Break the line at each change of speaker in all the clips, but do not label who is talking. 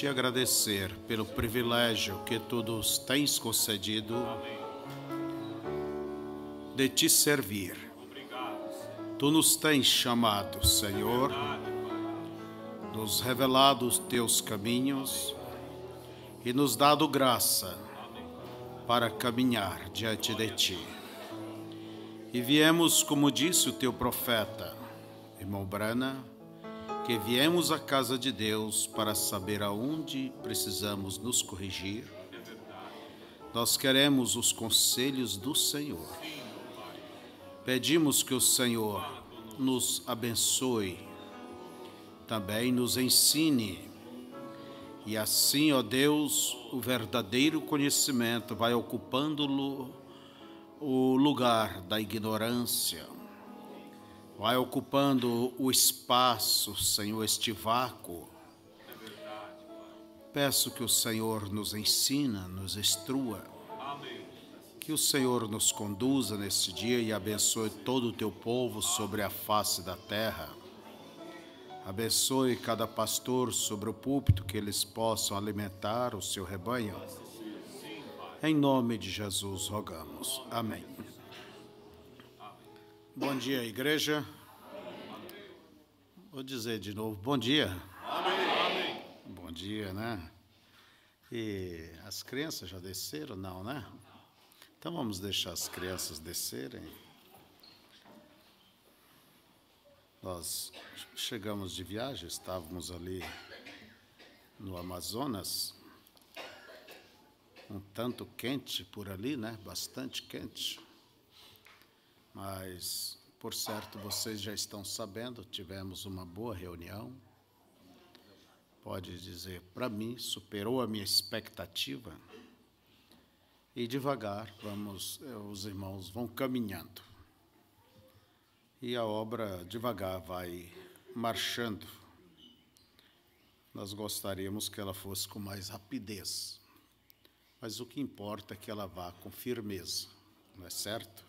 te agradecer pelo privilégio que tu nos tens concedido de te servir. Tu nos tens chamado, Senhor, nos revelado os teus caminhos e nos dado graça para caminhar diante de ti. E viemos, como disse o teu profeta, irmão Brana, que viemos à casa de Deus para saber aonde precisamos nos corrigir. Nós queremos os conselhos do Senhor. Pedimos que o Senhor nos abençoe, também nos ensine. E assim, ó Deus, o verdadeiro conhecimento vai ocupando o lugar da ignorância Vai ocupando o espaço, Senhor, este vácuo. Peço que o Senhor nos ensina, nos instrua. Que o Senhor nos conduza neste dia e abençoe todo o teu povo sobre a face da terra. Abençoe cada pastor sobre o púlpito que eles possam alimentar o seu rebanho. Em nome de Jesus rogamos. Amém. Bom dia, igreja. Amém. Vou dizer de novo, bom dia. Amém. Bom dia, né? E as crianças já desceram? Não, né? Então vamos deixar as crianças descerem. Nós chegamos de viagem, estávamos ali no Amazonas, um tanto quente por ali, né? Bastante quente mas por certo vocês já estão sabendo, tivemos uma boa reunião. Pode dizer, para mim, superou a minha expectativa. E devagar, vamos, eh, os irmãos vão caminhando. E a obra devagar vai marchando. Nós gostaríamos que ela fosse com mais rapidez. Mas o que importa é que ela vá com firmeza, não é certo?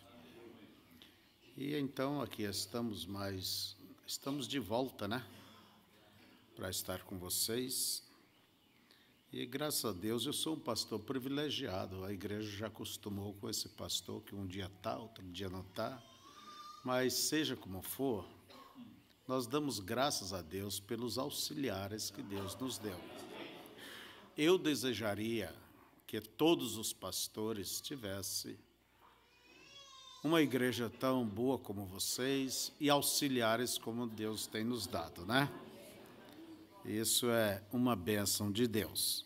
E então aqui estamos mais estamos de volta, né? Para estar com vocês. E graças a Deus eu sou um pastor privilegiado. A igreja já acostumou com esse pastor que um dia está, outro dia não está. Mas seja como for, nós damos graças a Deus pelos auxiliares que Deus nos deu. Eu desejaria que todos os pastores tivessem uma igreja tão boa como vocês e auxiliares como Deus tem nos dado, né? Isso é uma bênção de Deus.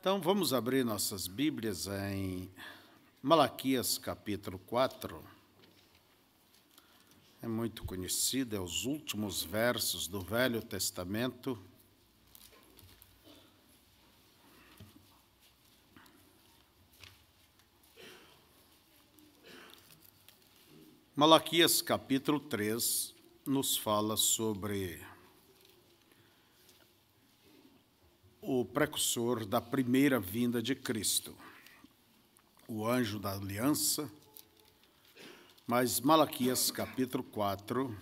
Então vamos abrir nossas Bíblias em Malaquias capítulo 4. É muito conhecido, é os últimos versos do Velho Testamento. Malaquias capítulo 3 nos fala sobre o precursor da primeira vinda de Cristo, o anjo da aliança. Mas Malaquias capítulo 4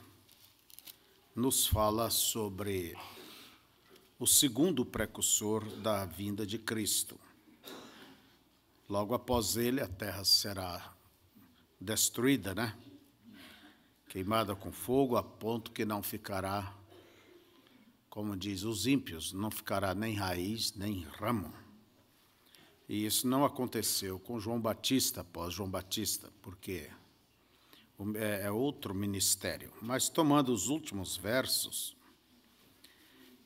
nos fala sobre o segundo precursor da vinda de Cristo. Logo após ele, a terra será destruída, né? queimada com fogo, a ponto que não ficará, como diz os ímpios, não ficará nem raiz, nem ramo. E isso não aconteceu com João Batista, após João Batista, porque é, é outro ministério. Mas tomando os últimos versos,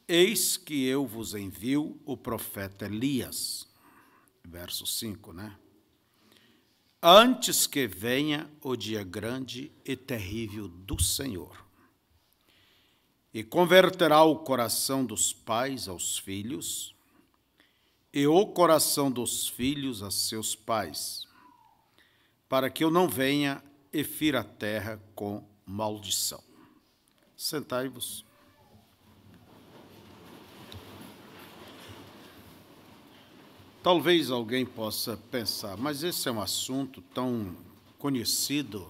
eis que eu vos envio o profeta Elias, verso 5, né? antes que venha o dia grande e terrível do Senhor. E converterá o coração dos pais aos filhos, e o coração dos filhos a seus pais, para que eu não venha e fira a terra com maldição. Sentai-vos. Talvez alguém possa pensar, mas esse é um assunto tão conhecido,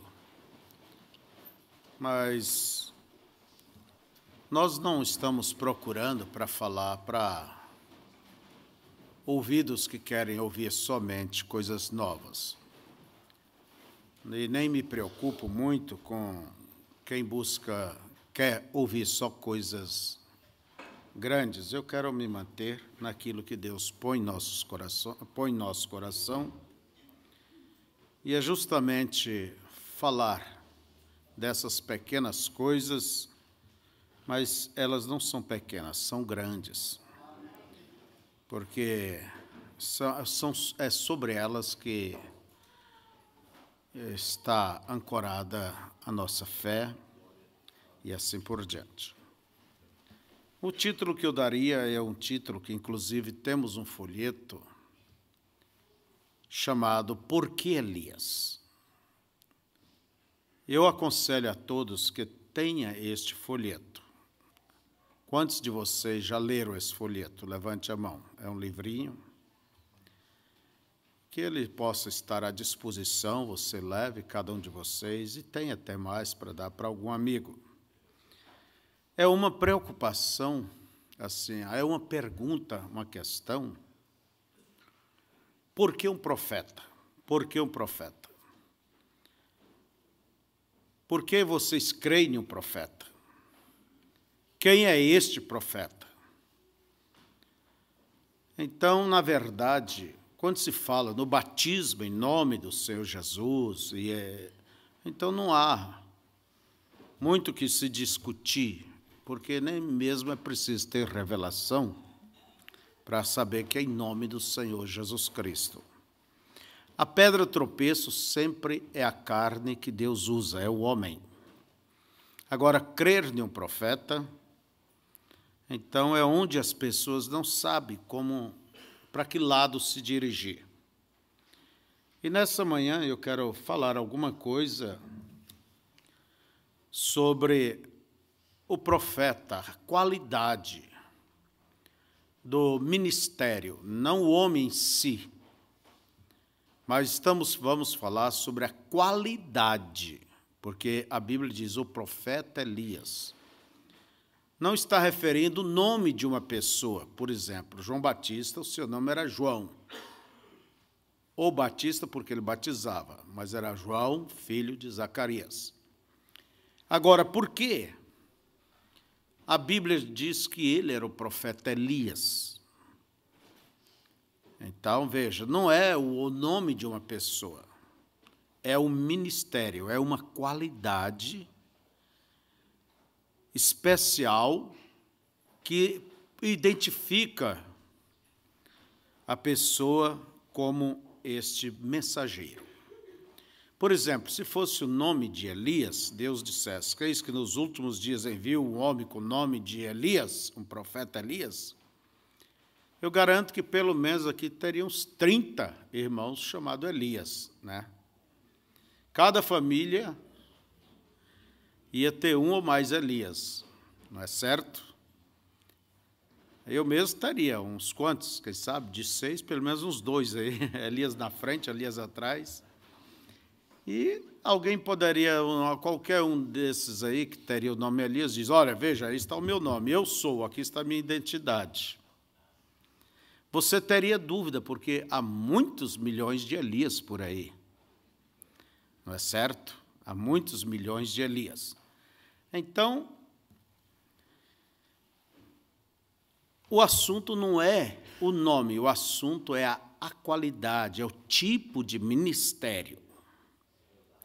mas nós não estamos procurando para falar para ouvidos que querem ouvir somente coisas novas. E nem me preocupo muito com quem busca, quer ouvir só coisas grandes. Eu quero me manter naquilo que Deus põe, nossos coração, põe nosso coração, e é justamente falar dessas pequenas coisas, mas elas não são pequenas, são grandes, porque são, são é sobre elas que está ancorada a nossa fé e assim por diante. O título que eu daria é um título que, inclusive, temos um folheto chamado Por que Elias? Eu aconselho a todos que tenha este folheto. Quantos de vocês já leram esse folheto? Levante a mão. É um livrinho. Que ele possa estar à disposição, você leve, cada um de vocês, e tem até mais para dar para algum amigo. É uma preocupação, assim, ah, é uma pergunta, uma questão. Por que um profeta? Por que um profeta? Por que vocês creem em um profeta? Quem é este profeta? Então, na verdade, quando se fala no batismo em nome do Senhor Jesus, é, então não há muito que se discutir porque nem mesmo é preciso ter revelação para saber que é em nome do Senhor Jesus Cristo. A pedra tropeço sempre é a carne que Deus usa, é o homem. Agora, crer em um profeta, então é onde as pessoas não sabem como, para que lado se dirigir. E nessa manhã eu quero falar alguma coisa sobre o profeta, a qualidade do ministério, não o homem em si, mas estamos vamos falar sobre a qualidade, porque a Bíblia diz o profeta Elias. Não está referindo o nome de uma pessoa, por exemplo, João Batista, o seu nome era João. Ou Batista porque ele batizava, mas era João, filho de Zacarias. Agora, por quê? A Bíblia diz que ele era o profeta Elias. Então, veja, não é o nome de uma pessoa, é um ministério, é uma qualidade especial que identifica a pessoa como este mensageiro. Por exemplo, se fosse o nome de Elias, Deus dissesse: Creis que nos últimos dias enviou um homem com o nome de Elias, um profeta Elias? Eu garanto que pelo menos aqui teria uns 30 irmãos chamados Elias, né? Cada família ia ter um ou mais Elias, não é certo? Eu mesmo teria uns quantos, quem sabe, de seis, pelo menos uns dois aí, Elias na frente, Elias atrás. E alguém poderia, qualquer um desses aí que teria o nome Elias, diz: Olha, veja, aí está o meu nome, eu sou, aqui está a minha identidade. Você teria dúvida, porque há muitos milhões de Elias por aí. Não é certo? Há muitos milhões de Elias. Então, o assunto não é o nome, o assunto é a, a qualidade, é o tipo de ministério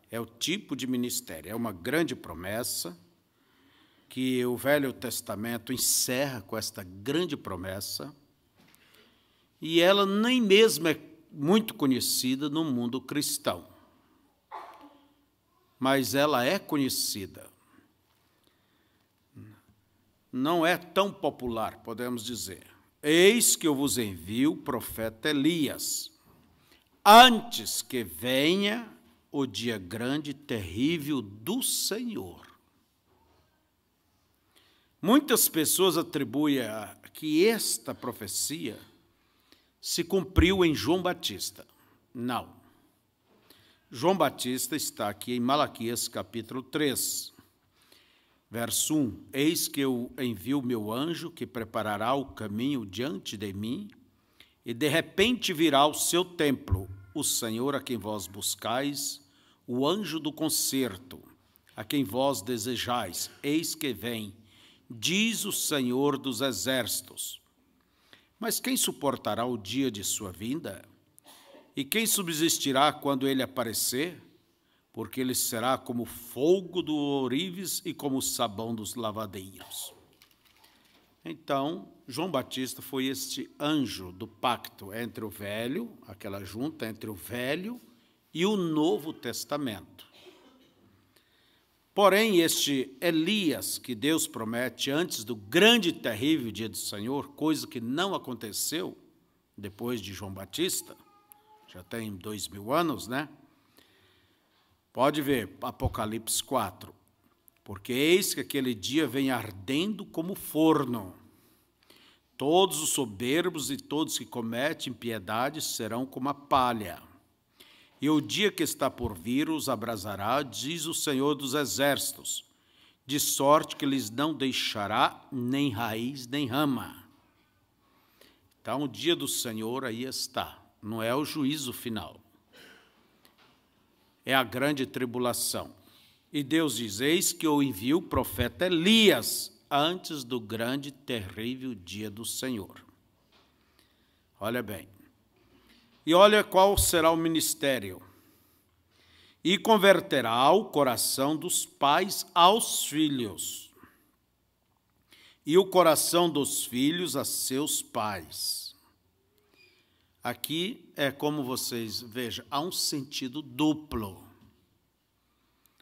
é o tipo de ministério, é uma grande promessa que o Velho Testamento encerra com esta grande promessa, e ela nem mesmo é muito conhecida no mundo cristão. Mas ela é conhecida. Não é tão popular, podemos dizer. Eis que eu vos envio o profeta Elias, antes que venha o dia grande e terrível do Senhor. Muitas pessoas atribuem que esta profecia se cumpriu em João Batista. Não. João Batista está aqui em Malaquias capítulo 3, verso 1. Eis que eu envio meu anjo que preparará o caminho diante de mim, e de repente virá o seu templo o Senhor a quem vós buscais, o anjo do concerto, a quem vós desejais, eis que vem, diz o Senhor dos exércitos. Mas quem suportará o dia de sua vinda? E quem subsistirá quando ele aparecer? Porque ele será como fogo do ourives e como sabão dos lavadeiros. Então, João Batista foi este anjo do pacto entre o Velho, aquela junta entre o Velho e o Novo Testamento. Porém, este Elias que Deus promete antes do grande e terrível dia do Senhor, coisa que não aconteceu depois de João Batista, já tem dois mil anos, né? Pode ver, Apocalipse 4 porque eis que aquele dia vem ardendo como forno. Todos os soberbos e todos que cometem impiedade serão como a palha. E o dia que está por vir os abrasará, diz o Senhor dos Exércitos, de sorte que lhes não deixará nem raiz nem rama. Então, o dia do Senhor aí está, não é o juízo final, é a grande tribulação. E Deus diz: Eis que eu envio o profeta Elias antes do grande terrível dia do Senhor. Olha bem. E olha qual será o ministério. E converterá o coração dos pais aos filhos, e o coração dos filhos a seus pais. Aqui é como vocês vejam, há um sentido duplo.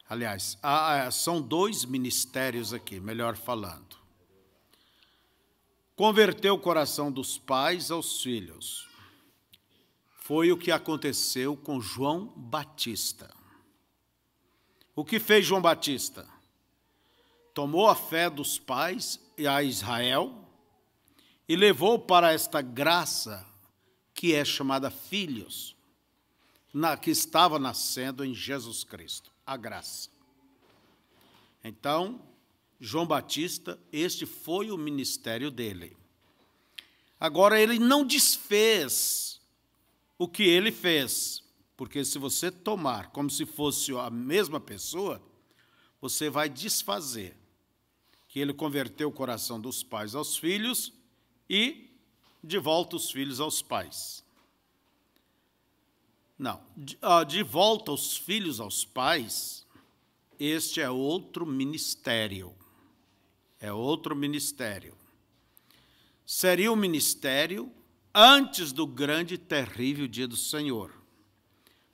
Aliás, há, são dois ministérios aqui, melhor falando. Converteu o coração dos pais aos filhos. Foi o que aconteceu com João Batista. O que fez João Batista? Tomou a fé dos pais e a Israel e levou para esta graça que é chamada filhos, na, que estava nascendo em Jesus Cristo a graça. Então, João Batista, este foi o ministério dele. Agora, ele não desfez o que ele fez, porque se você tomar como se fosse a mesma pessoa, você vai desfazer que ele converteu o coração dos pais aos filhos e de volta os filhos aos pais. Não. De, ah, de volta aos filhos aos pais, este é outro ministério. É outro ministério. Seria o um ministério antes do grande e terrível dia do Senhor.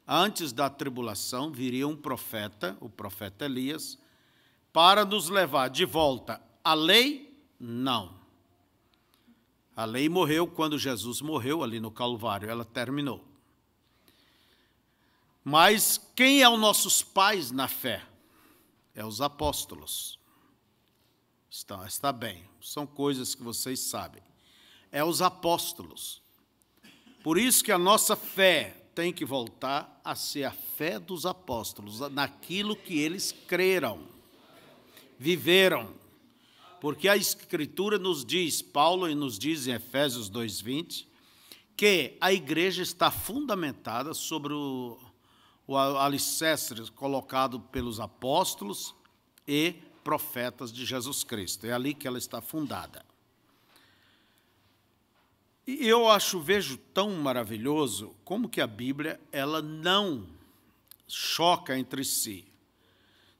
Antes da tribulação viria um profeta, o profeta Elias, para nos levar de volta à lei? Não. A lei morreu quando Jesus morreu ali no Calvário, ela terminou. Mas quem é os nossos pais na fé? É os apóstolos. Está, está bem, são coisas que vocês sabem. É os apóstolos. Por isso que a nossa fé tem que voltar a ser a fé dos apóstolos, naquilo que eles creram, viveram. Porque a Escritura nos diz, Paulo nos diz em Efésios 2,20, que a igreja está fundamentada sobre o o alicerce colocado pelos apóstolos e profetas de Jesus Cristo. É ali que ela está fundada. E eu acho, vejo tão maravilhoso como que a Bíblia ela não choca entre si.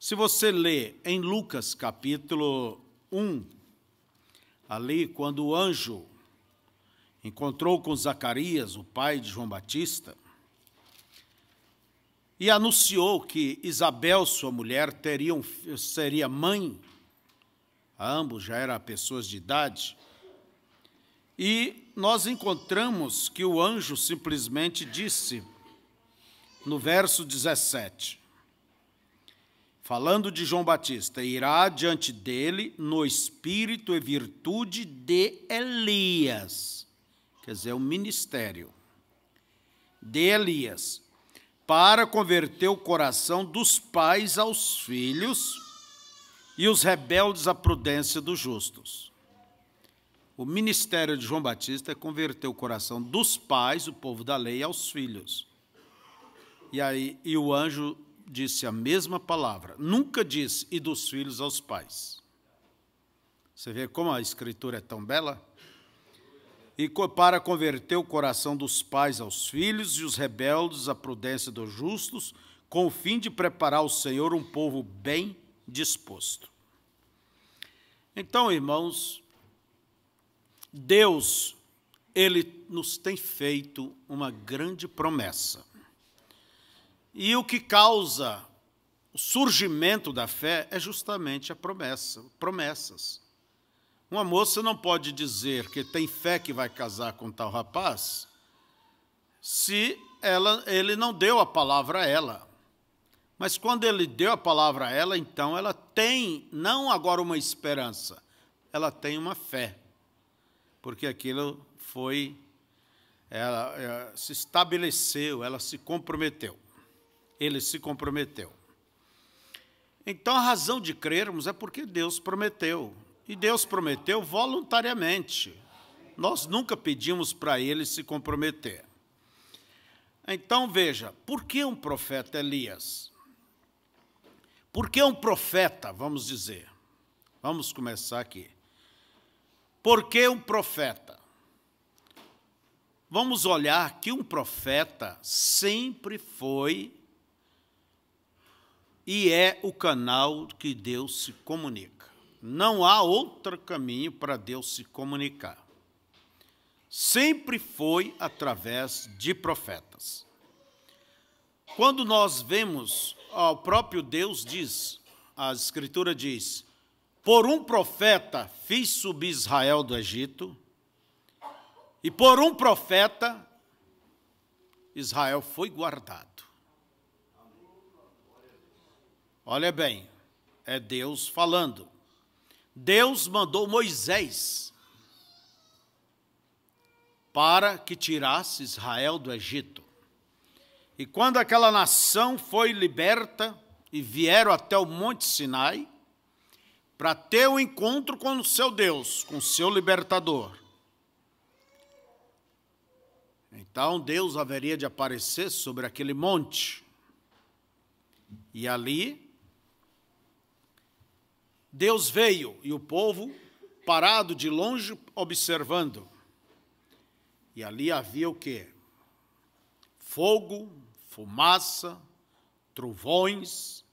Se você lê em Lucas capítulo 1, ali quando o anjo encontrou com Zacarias, o pai de João Batista, e anunciou que Isabel, sua mulher, teria um, seria mãe. ambos já eram pessoas de idade. E nós encontramos que o anjo simplesmente disse, no verso 17, falando de João Batista, irá diante dele no espírito e virtude de Elias, quer dizer, o ministério de Elias, para converter o coração dos pais aos filhos e os rebeldes à prudência dos justos. O ministério de João Batista é converter o coração dos pais, o povo da lei, aos filhos. E aí e o anjo disse a mesma palavra. Nunca disse e dos filhos aos pais. Você vê como a escritura é tão bela? e para converter o coração dos pais aos filhos e os rebeldes à prudência dos justos, com o fim de preparar ao Senhor um povo bem disposto. Então, irmãos, Deus, Ele nos tem feito uma grande promessa. E o que causa o surgimento da fé é justamente a promessa, promessas. Uma moça não pode dizer que tem fé que vai casar com tal rapaz se ela, ele não deu a palavra a ela. Mas quando ele deu a palavra a ela, então ela tem, não agora uma esperança, ela tem uma fé. Porque aquilo foi. Ela, ela é, se estabeleceu, ela se comprometeu. Ele se comprometeu. Então a razão de crermos é porque Deus prometeu. E Deus prometeu voluntariamente. Nós nunca pedimos para ele se comprometer. Então veja, por que um profeta Elias? Por que um profeta, vamos dizer? Vamos começar aqui. Por que um profeta? Vamos olhar que um profeta sempre foi e é o canal que Deus se comunica. Não há outro caminho para Deus se comunicar. Sempre foi através de profetas. Quando nós vemos, o próprio Deus diz, a Escritura diz: Por um profeta fiz subir Israel do Egito, e por um profeta Israel foi guardado. Olha bem, é Deus falando. Deus mandou Moisés para que tirasse Israel do Egito. E quando aquela nação foi liberta e vieram até o Monte Sinai para ter o um encontro com o seu Deus, com o seu libertador. Então Deus haveria de aparecer sobre aquele monte. E ali Deus veio e o povo, parado de longe, observando. E ali havia o quê? Fogo, fumaça, trovões,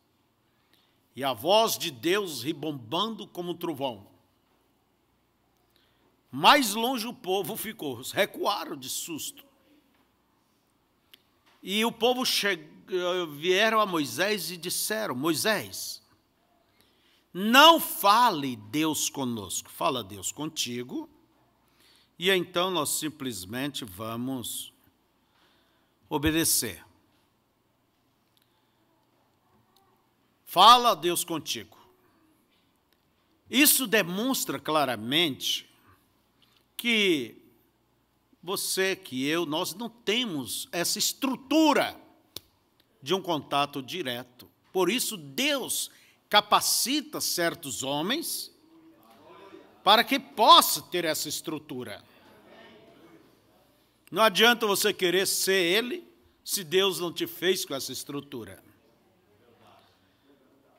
e a voz de Deus ribombando como um trovão. Mais longe o povo ficou, recuaram de susto. E o povo che... vieram a Moisés e disseram: Moisés, não fale Deus conosco, fala Deus contigo, e então nós simplesmente vamos obedecer. Fala Deus contigo. Isso demonstra claramente que você, que eu, nós não temos essa estrutura de um contato direto. Por isso, Deus capacita certos homens para que possa ter essa estrutura. Não adianta você querer ser ele se Deus não te fez com essa estrutura.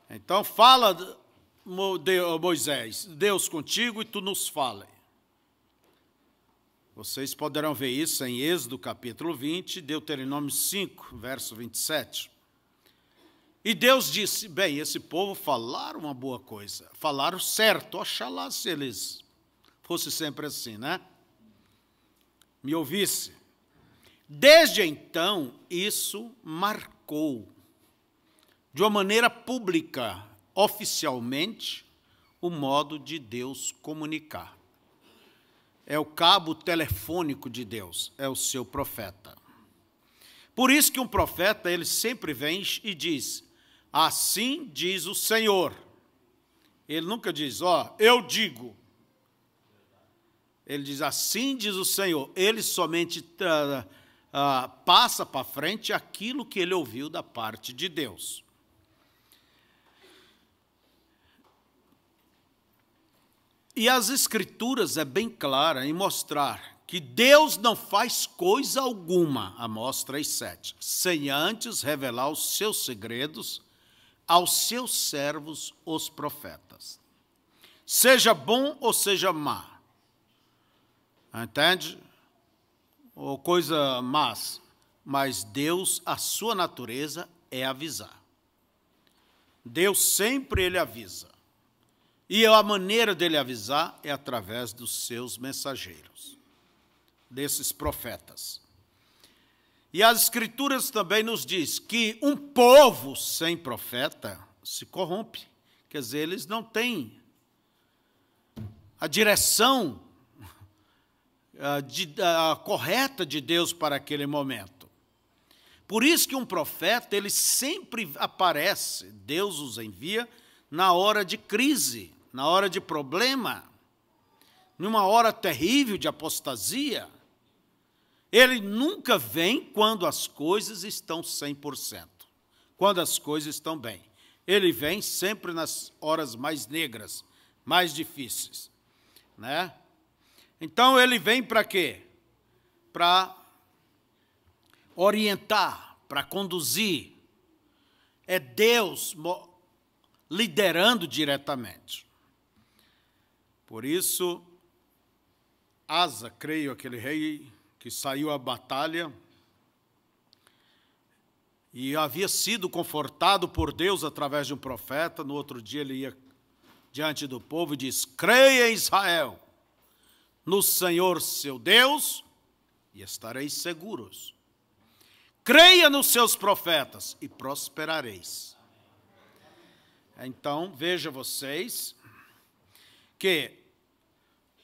Então fala Moisés, Deus contigo e tu nos fala. Vocês poderão ver isso em Êxodo capítulo 20, Deuteronômio 5, verso 27. E Deus disse: Bem, esse povo falaram uma boa coisa, falaram certo, oxalá se eles fosse sempre assim, né? Me ouvisse. Desde então, isso marcou, de uma maneira pública, oficialmente, o modo de Deus comunicar. É o cabo telefônico de Deus, é o seu profeta. Por isso que um profeta, ele sempre vem e diz: Assim diz o Senhor. Ele nunca diz, ó, oh, eu digo. Ele diz, assim diz o Senhor. Ele somente uh, uh, passa para frente aquilo que ele ouviu da parte de Deus. E as Escrituras é bem clara em mostrar que Deus não faz coisa alguma, Amós 3,7, sem antes revelar os seus segredos aos seus servos, os profetas. Seja bom ou seja má. Entende? Ou coisa más. Mas Deus, a sua natureza é avisar. Deus sempre ele avisa. E a maneira dele avisar é através dos seus mensageiros, desses profetas. E as Escrituras também nos diz que um povo sem profeta se corrompe. Quer dizer, eles não têm a direção a, de, a, correta de Deus para aquele momento. Por isso que um profeta, ele sempre aparece, Deus os envia na hora de crise, na hora de problema, numa hora terrível de apostasia. Ele nunca vem quando as coisas estão 100%, quando as coisas estão bem. Ele vem sempre nas horas mais negras, mais difíceis. Né? Então, ele vem para quê? Para orientar, para conduzir. É Deus liderando diretamente. Por isso, Asa, creio, aquele rei que saiu à batalha e havia sido confortado por Deus através de um profeta. No outro dia ele ia diante do povo e diz: Creia, Israel, no Senhor seu Deus e estareis seguros. Creia nos seus profetas e prosperareis. Então, veja vocês que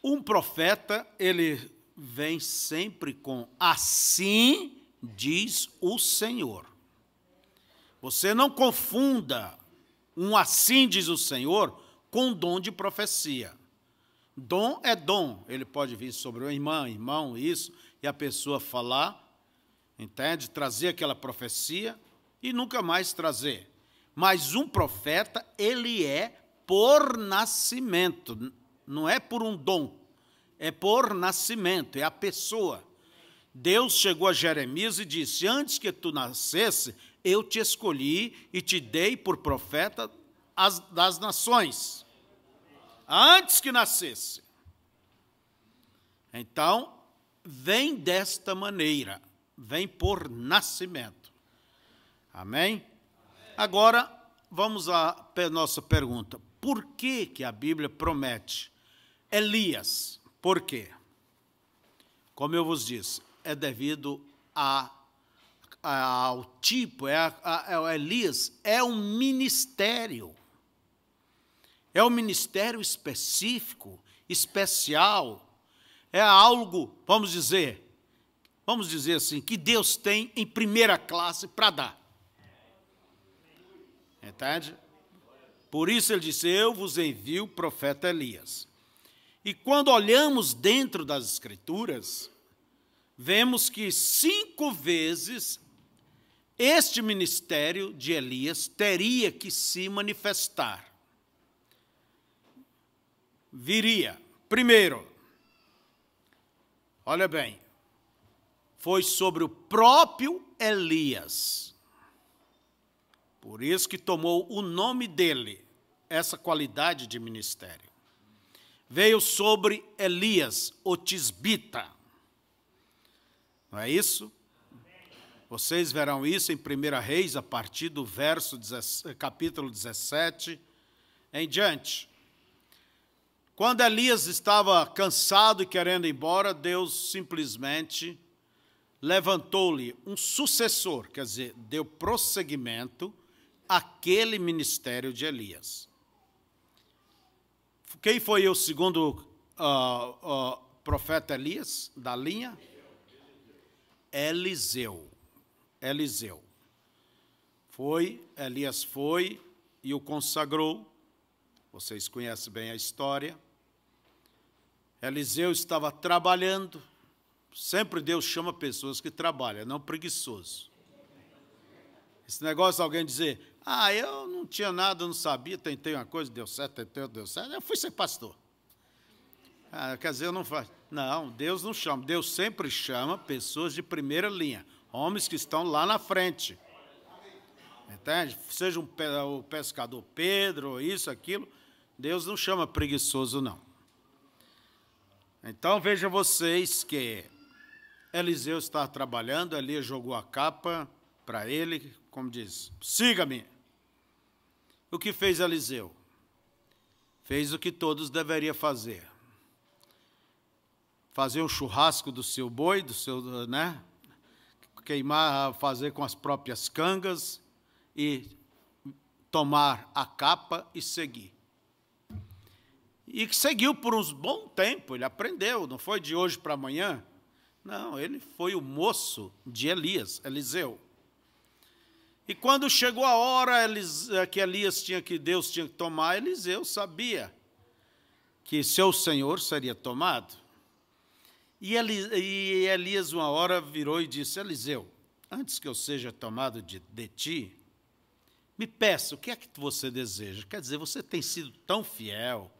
um profeta, ele vem sempre com assim diz o Senhor. Você não confunda um assim diz o Senhor com dom de profecia. Dom é dom, ele pode vir sobre o irmão, irmão, isso, e a pessoa falar, entende? Trazer aquela profecia e nunca mais trazer. Mas um profeta, ele é por nascimento, não é por um dom é por nascimento, é a pessoa. Deus chegou a Jeremias e disse: Antes que tu nascesse, eu te escolhi e te dei por profeta das nações. Antes que nascesse. Então, vem desta maneira, vem por nascimento. Amém? Agora, vamos à nossa pergunta. Por que, que a Bíblia promete Elias? Por quê? Como eu vos disse, é devido a, a, ao tipo, é a, é Elias é um ministério. É um ministério específico, especial. É algo, vamos dizer, vamos dizer assim, que Deus tem em primeira classe para dar. Entende? Por isso ele disse: Eu vos envio o profeta Elias. E quando olhamos dentro das Escrituras, vemos que cinco vezes este ministério de Elias teria que se manifestar. Viria. Primeiro, olha bem, foi sobre o próprio Elias. Por isso que tomou o nome dele, essa qualidade de ministério veio sobre Elias, o tisbita. Não é isso? Vocês verão isso em 1 Reis, a partir do verso capítulo 17 em diante. Quando Elias estava cansado e querendo ir embora, Deus simplesmente levantou-lhe um sucessor, quer dizer, deu prosseguimento àquele ministério de Elias. Quem foi o segundo uh, uh, profeta Elias da linha? Eliseu. Eliseu. Foi, Elias foi e o consagrou. Vocês conhecem bem a história. Eliseu estava trabalhando. Sempre Deus chama pessoas que trabalham, não preguiçoso. Esse negócio de alguém dizer, ah, eu não tinha nada, não sabia, tentei uma coisa, deu certo, tentei outra, deu certo, eu fui ser pastor. Ah, quer dizer, eu não faço. Não, Deus não chama. Deus sempre chama pessoas de primeira linha, homens que estão lá na frente. Entende? Seja um, o pescador Pedro, isso, aquilo. Deus não chama preguiçoso, não. Então veja vocês que Eliseu está trabalhando, Elias jogou a capa para ele, como diz: siga-me. O que fez Eliseu? Fez o que todos deveriam fazer. Fazer um churrasco do seu boi, do seu, né? Queimar, fazer com as próprias cangas e tomar a capa e seguir. E que seguiu por uns bom tempo, ele aprendeu, não foi de hoje para amanhã. Não, ele foi o moço de Elias, Eliseu. E quando chegou a hora eh, que Elias tinha que Deus tinha que tomar, Eliseu sabia que seu senhor seria tomado. E Elias uma hora virou e disse: Eliseu, antes que eu seja tomado de, de ti, me peça o que é que você deseja. Quer dizer, você tem sido tão fiel,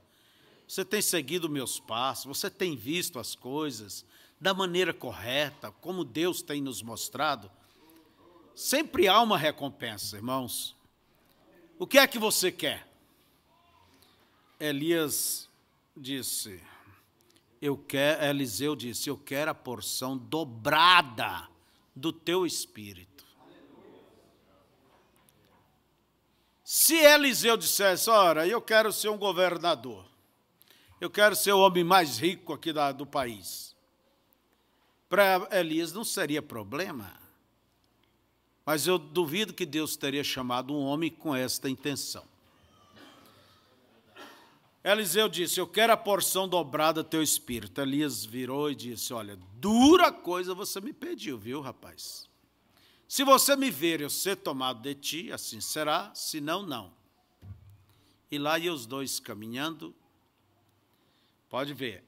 você tem seguido meus passos, você tem visto as coisas da maneira correta, como Deus tem nos mostrado. Sempre há uma recompensa, irmãos. O que é que você quer? Elias disse: Eu quero, Eliseu disse: Eu quero a porção dobrada do teu espírito. Se Eliseu dissesse: Ora, eu quero ser um governador, eu quero ser o homem mais rico aqui da, do país. Para Elias não seria problema. Mas eu duvido que Deus teria chamado um homem com esta intenção. Eliseu disse: Eu quero a porção dobrada do teu espírito. Elias virou e disse: Olha, dura coisa você me pediu, viu, rapaz? Se você me ver eu ser tomado de ti, assim será, se não, não. E lá iam os dois caminhando. Pode ver.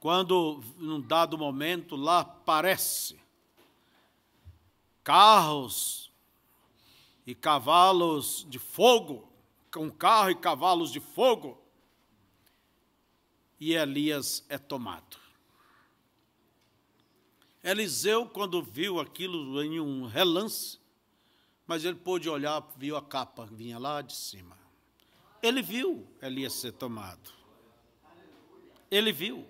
Quando, num dado momento, lá aparece carros e cavalos de fogo, com carro e cavalos de fogo. E Elias é tomado. Eliseu, quando viu aquilo em um relance, mas ele pôde olhar, viu a capa que vinha lá de cima. Ele viu Elias ser tomado. Ele viu.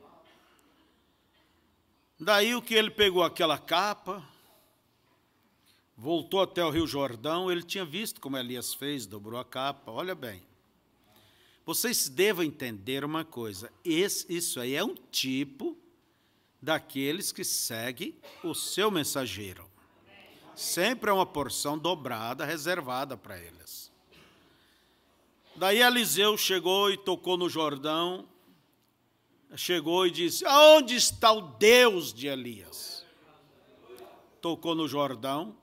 Daí o que ele pegou aquela capa, voltou até o Rio Jordão, ele tinha visto como Elias fez, dobrou a capa, olha bem. Vocês devam entender uma coisa: esse, isso aí é um tipo daqueles que seguem o seu mensageiro. Sempre é uma porção dobrada, reservada para eles. Daí Eliseu chegou e tocou no Jordão, chegou e disse: Aonde está o Deus de Elias? Tocou no Jordão,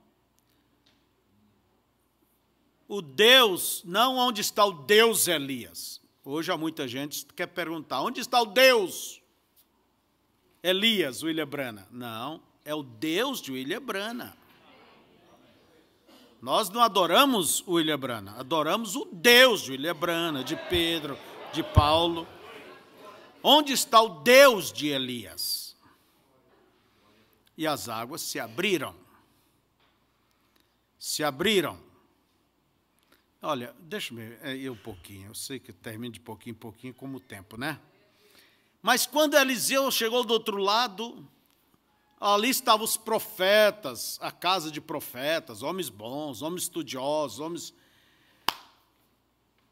o Deus, não onde está o Deus Elias. Hoje há muita gente que quer perguntar: onde está o Deus? Elias, William Brana. Não, é o Deus de William Brana. Nós não adoramos o William Brana, adoramos o Deus de William Brana, de Pedro, de Paulo. Onde está o Deus de Elias? E as águas se abriram. Se abriram. Olha, deixa-me eu é, um pouquinho, eu sei que termina de pouquinho em pouquinho, como o tempo, né? Mas quando Eliseu chegou do outro lado, ali estavam os profetas, a casa de profetas, homens bons, homens estudiosos, homens.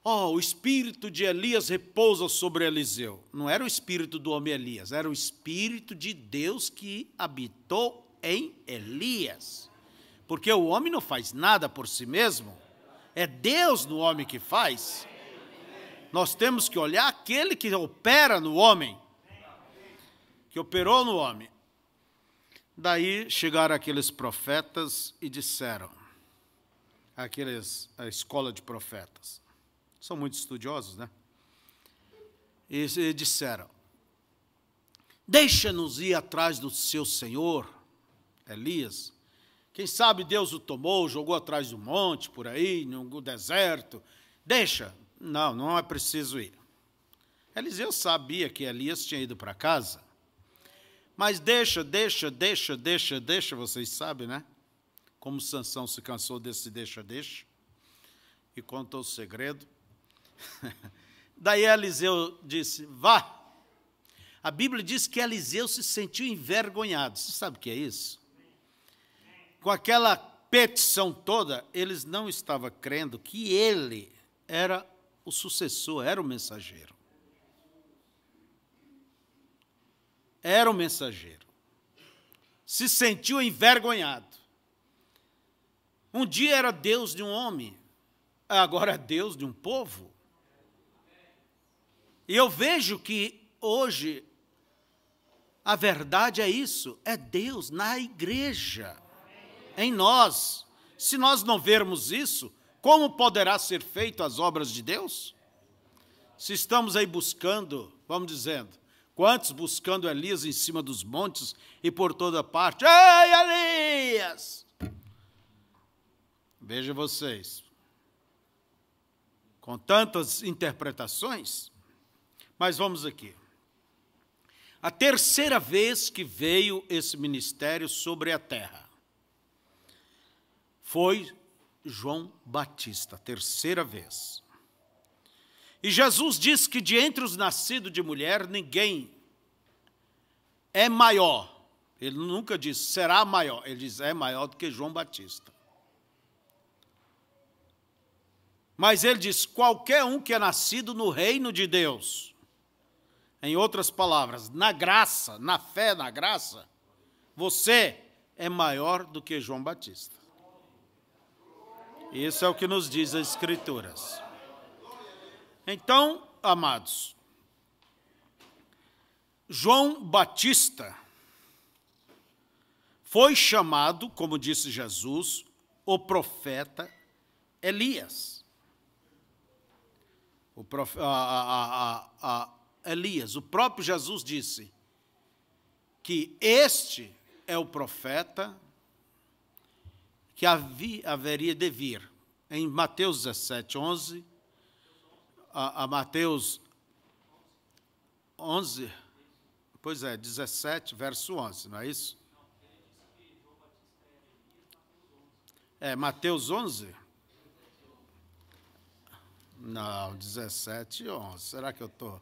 Oh, o espírito de Elias repousa sobre Eliseu. Não era o espírito do homem Elias, era o espírito de Deus que habitou em Elias. Porque o homem não faz nada por si mesmo, é Deus no homem que faz. Nós temos que olhar aquele que opera no homem, que operou no homem. Daí chegaram aqueles profetas e disseram, aqueles, a escola de profetas, são muito estudiosos, né? E, e disseram: Deixa-nos ir atrás do seu senhor, Elias, quem sabe Deus o tomou, jogou atrás do monte, por aí, no deserto. Deixa. Não, não é preciso ir. Eliseu sabia que Elias tinha ido para casa. Mas deixa, deixa, deixa, deixa, deixa, vocês sabem, né? Como Sansão se cansou desse deixa, deixa e contou o segredo. Daí Eliseu disse: "Vá". A Bíblia diz que Eliseu se sentiu envergonhado. Você sabe o que é isso? com aquela petição toda, eles não estavam crendo que ele era o sucessor, era o mensageiro. Era o mensageiro. Se sentiu envergonhado. Um dia era Deus de um homem, agora é Deus de um povo. E eu vejo que hoje a verdade é isso, é Deus na igreja em nós. Se nós não vermos isso, como poderá ser feito as obras de Deus? Se estamos aí buscando, vamos dizendo, quantos buscando Elias em cima dos montes e por toda parte? Ei, Elias! Veja vocês, com tantas interpretações, mas vamos aqui. A terceira vez que veio esse ministério sobre a terra foi João Batista, terceira vez. E Jesus diz que de entre os nascidos de mulher, ninguém é maior. Ele nunca diz será maior, ele diz é maior do que João Batista. Mas ele diz: qualquer um que é nascido no reino de Deus, em outras palavras, na graça, na fé, na graça, você é maior do que João Batista. Isso é o que nos diz as Escrituras. Então, amados, João Batista foi chamado, como disse Jesus, o profeta Elias. O prof... a, a, a, Elias, o próprio Jesus disse que este é o profeta que havia, haveria de vir. Em Mateus 17, 11, a, a Mateus 11, pois é, 17, verso 11, não é isso? É, Mateus 11? Não, 17 11. Será que eu estou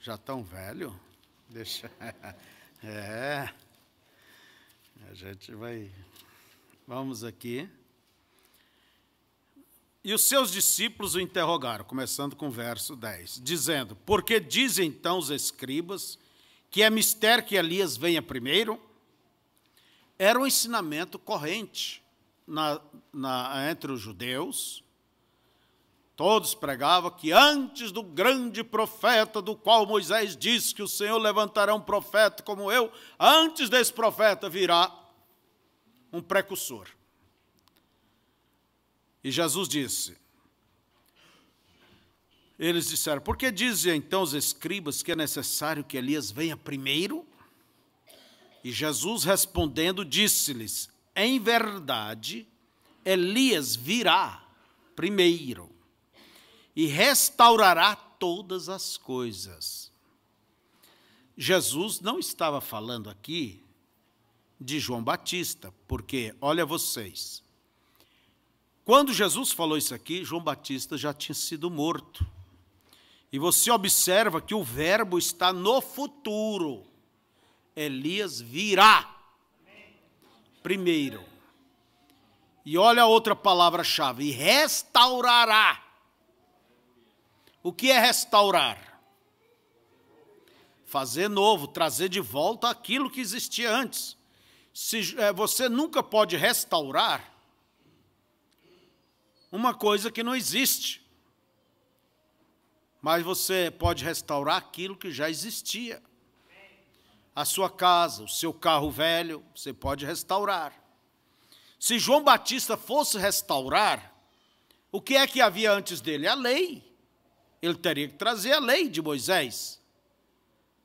já tão velho? Deixa. É. A gente vai Vamos aqui. E os seus discípulos o interrogaram, começando com o verso 10, dizendo: Por que dizem então os escribas que é mistério que Elias venha primeiro? Era um ensinamento corrente na, na, entre os judeus. Todos pregavam que antes do grande profeta, do qual Moisés disse que o Senhor levantará um profeta como eu, antes desse profeta virá um precursor. E Jesus disse: Eles disseram: Por que dizem então os escribas que é necessário que Elias venha primeiro? E Jesus respondendo disse-lhes: Em verdade, Elias virá primeiro e restaurará todas as coisas. Jesus não estava falando aqui de João Batista, porque, olha vocês, quando Jesus falou isso aqui, João Batista já tinha sido morto. E você observa que o verbo está no futuro. Elias virá. Primeiro. E olha a outra palavra-chave: restaurará. O que é restaurar? Fazer novo, trazer de volta aquilo que existia antes se, é, você nunca pode restaurar uma coisa que não existe. Mas você pode restaurar aquilo que já existia. A sua casa, o seu carro velho, você pode restaurar. Se João Batista fosse restaurar, o que é que havia antes dele? A lei. Ele teria que trazer a lei de Moisés.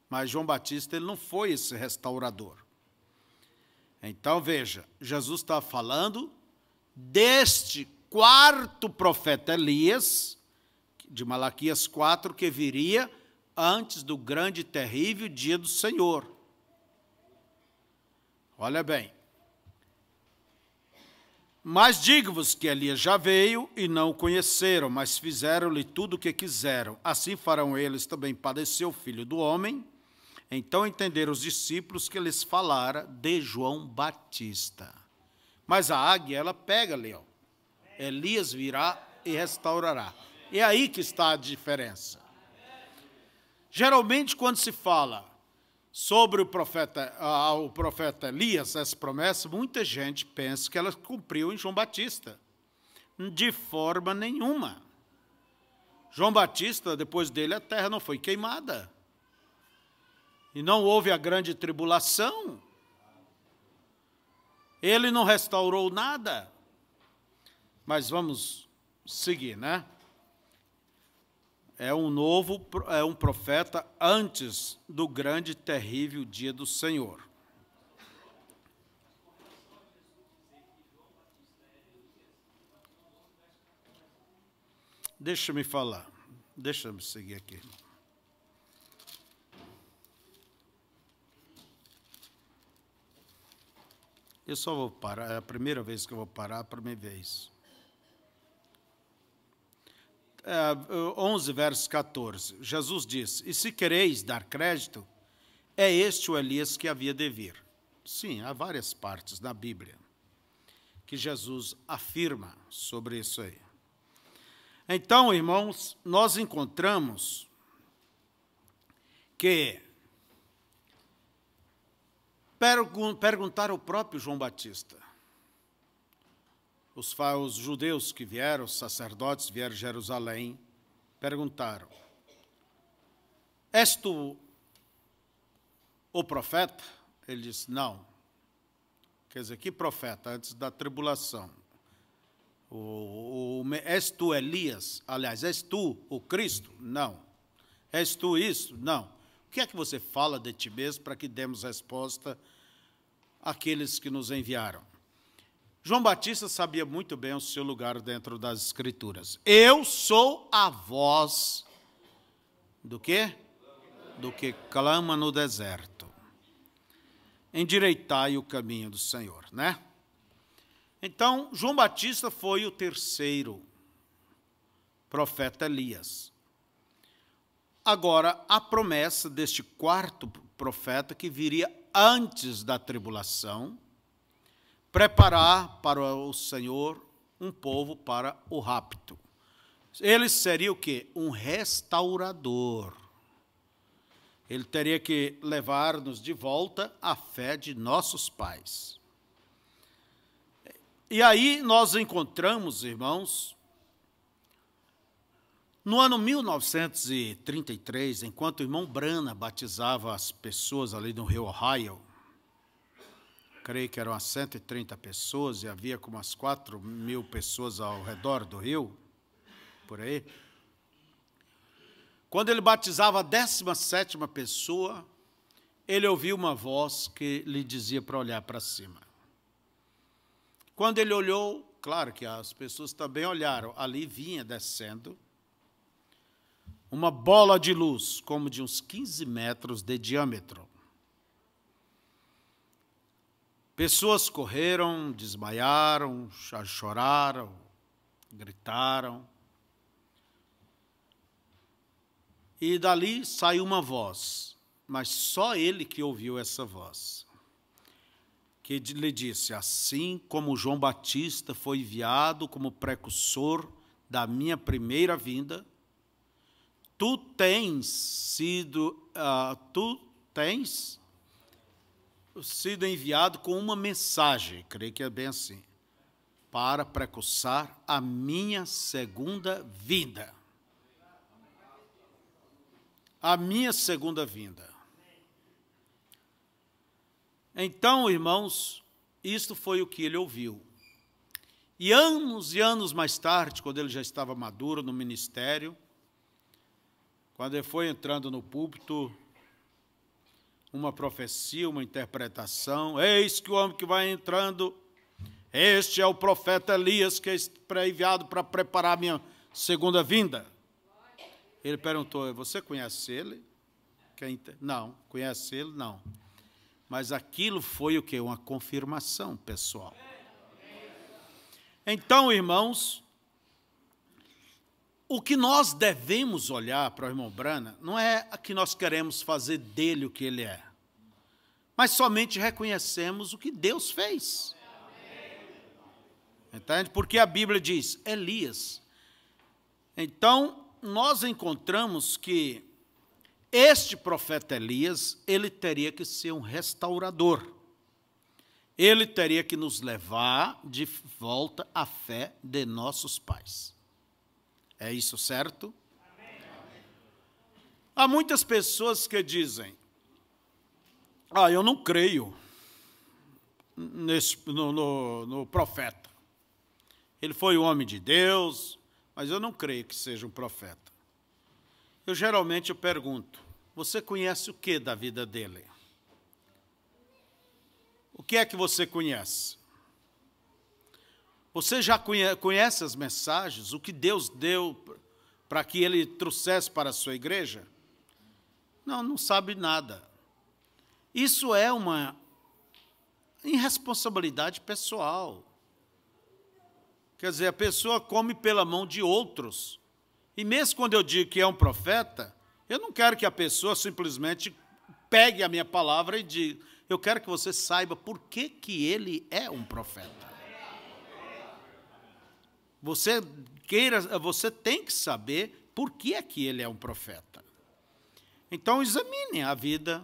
Mas João Batista ele não foi esse restaurador. Então veja, Jesus está falando deste quarto profeta Elias, de Malaquias 4, que viria antes do grande e terrível dia do Senhor. Olha bem. Mas digo-vos que Elias já veio e não o conheceram, mas fizeram-lhe tudo o que quiseram. Assim farão eles também padecer o filho do homem. Então entenderam os discípulos que lhes falara de João Batista. Mas a águia, ela pega ali, ó. Elias virá e restaurará. É aí que está a diferença. Geralmente, quando se fala sobre o profeta, ah, ah, o profeta Elias, essa promessa, muita gente pensa que ela cumpriu em João Batista. De forma nenhuma. João Batista, depois dele, a terra não foi queimada e não houve a grande tribulação, ele não restaurou nada. Mas vamos seguir, né? É um novo, é um profeta antes do grande terrível dia do Senhor. Deixa-me falar. Deixa-me seguir aqui. Eu só vou parar, é a primeira vez que eu vou parar, a primeira vez. É, 11, verso 14. Jesus disse: E se quereis dar crédito, é este o Elias que havia de vir. Sim, há várias partes na Bíblia que Jesus afirma sobre isso aí. Então, irmãos, nós encontramos que perguntaram ao próprio João Batista. Os, os judeus que vieram, os sacerdotes vieram a Jerusalém, perguntaram: És tu o profeta? Ele disse: Não. Quer dizer, que profeta? Antes da tribulação. O, o, és tu Elias? Aliás, és tu o Cristo? Não. És tu isso? Não. O que é que você fala de ti mesmo para que demos resposta a aqueles que nos enviaram. João Batista sabia muito bem o seu lugar dentro das Escrituras. Eu sou a voz do que, Do que clama no deserto. Endireitai o caminho do Senhor, né? Então, João Batista foi o terceiro profeta Elias. Agora, a promessa deste quarto profeta que viria antes da tribulação, preparar para o Senhor um povo para o rapto. Ele seria o quê? Um restaurador. Ele teria que levar-nos de volta à fé de nossos pais. E aí nós encontramos, irmãos, no ano 1933, enquanto o irmão Brana batizava as pessoas ali no Rio Ohio, creio que eram 130 pessoas e havia como umas 4 mil pessoas ao redor do rio, por aí. Quando ele batizava a 17 pessoa, ele ouviu uma voz que lhe dizia para olhar para cima. Quando ele olhou, claro que as pessoas também olharam, ali vinha descendo uma bola de luz, como de uns 15 metros de diâmetro. Pessoas correram, desmaiaram, choraram, gritaram. E dali saiu uma voz, mas só ele que ouviu essa voz, que lhe disse: Assim como João Batista foi enviado como precursor da minha primeira vinda, tu tens sido, uh, tu tens sido enviado com uma mensagem, creio que é bem assim, para precursar a minha segunda vinda. A minha segunda vinda. Então, irmãos, isto foi o que ele ouviu. E anos e anos mais tarde, quando ele já estava maduro no ministério, quando ele foi entrando no púlpito, uma profecia, uma interpretação. Eis que o homem que vai entrando, este é o profeta Elias que é enviado para preparar a minha segunda vinda. Ele perguntou: Você conhece ele? Não, conhece ele? Não. Mas aquilo foi o que? Uma confirmação pessoal. Então, irmãos, o que nós devemos olhar para o irmão Brana não é a que nós queremos fazer dele o que ele é, mas somente reconhecemos o que Deus fez. Entende? Porque a Bíblia diz Elias. Então, nós encontramos que este profeta Elias, ele teria que ser um restaurador. Ele teria que nos levar de volta à fé de nossos pais. É isso certo? Amém. Há muitas pessoas que dizem: Ah, eu não creio nesse, no, no, no profeta. Ele foi um homem de Deus, mas eu não creio que seja um profeta. Eu geralmente eu pergunto: Você conhece o que da vida dele? O que é que você conhece? Você já conhece as mensagens, o que Deus deu para que ele trouxesse para a sua igreja? Não, não sabe nada. Isso é uma irresponsabilidade pessoal. Quer dizer, a pessoa come pela mão de outros. E mesmo quando eu digo que é um profeta, eu não quero que a pessoa simplesmente pegue a minha palavra e diga, eu quero que você saiba por que, que ele é um profeta. Você queira, você tem que saber por que é que ele é um profeta. Então examine a vida,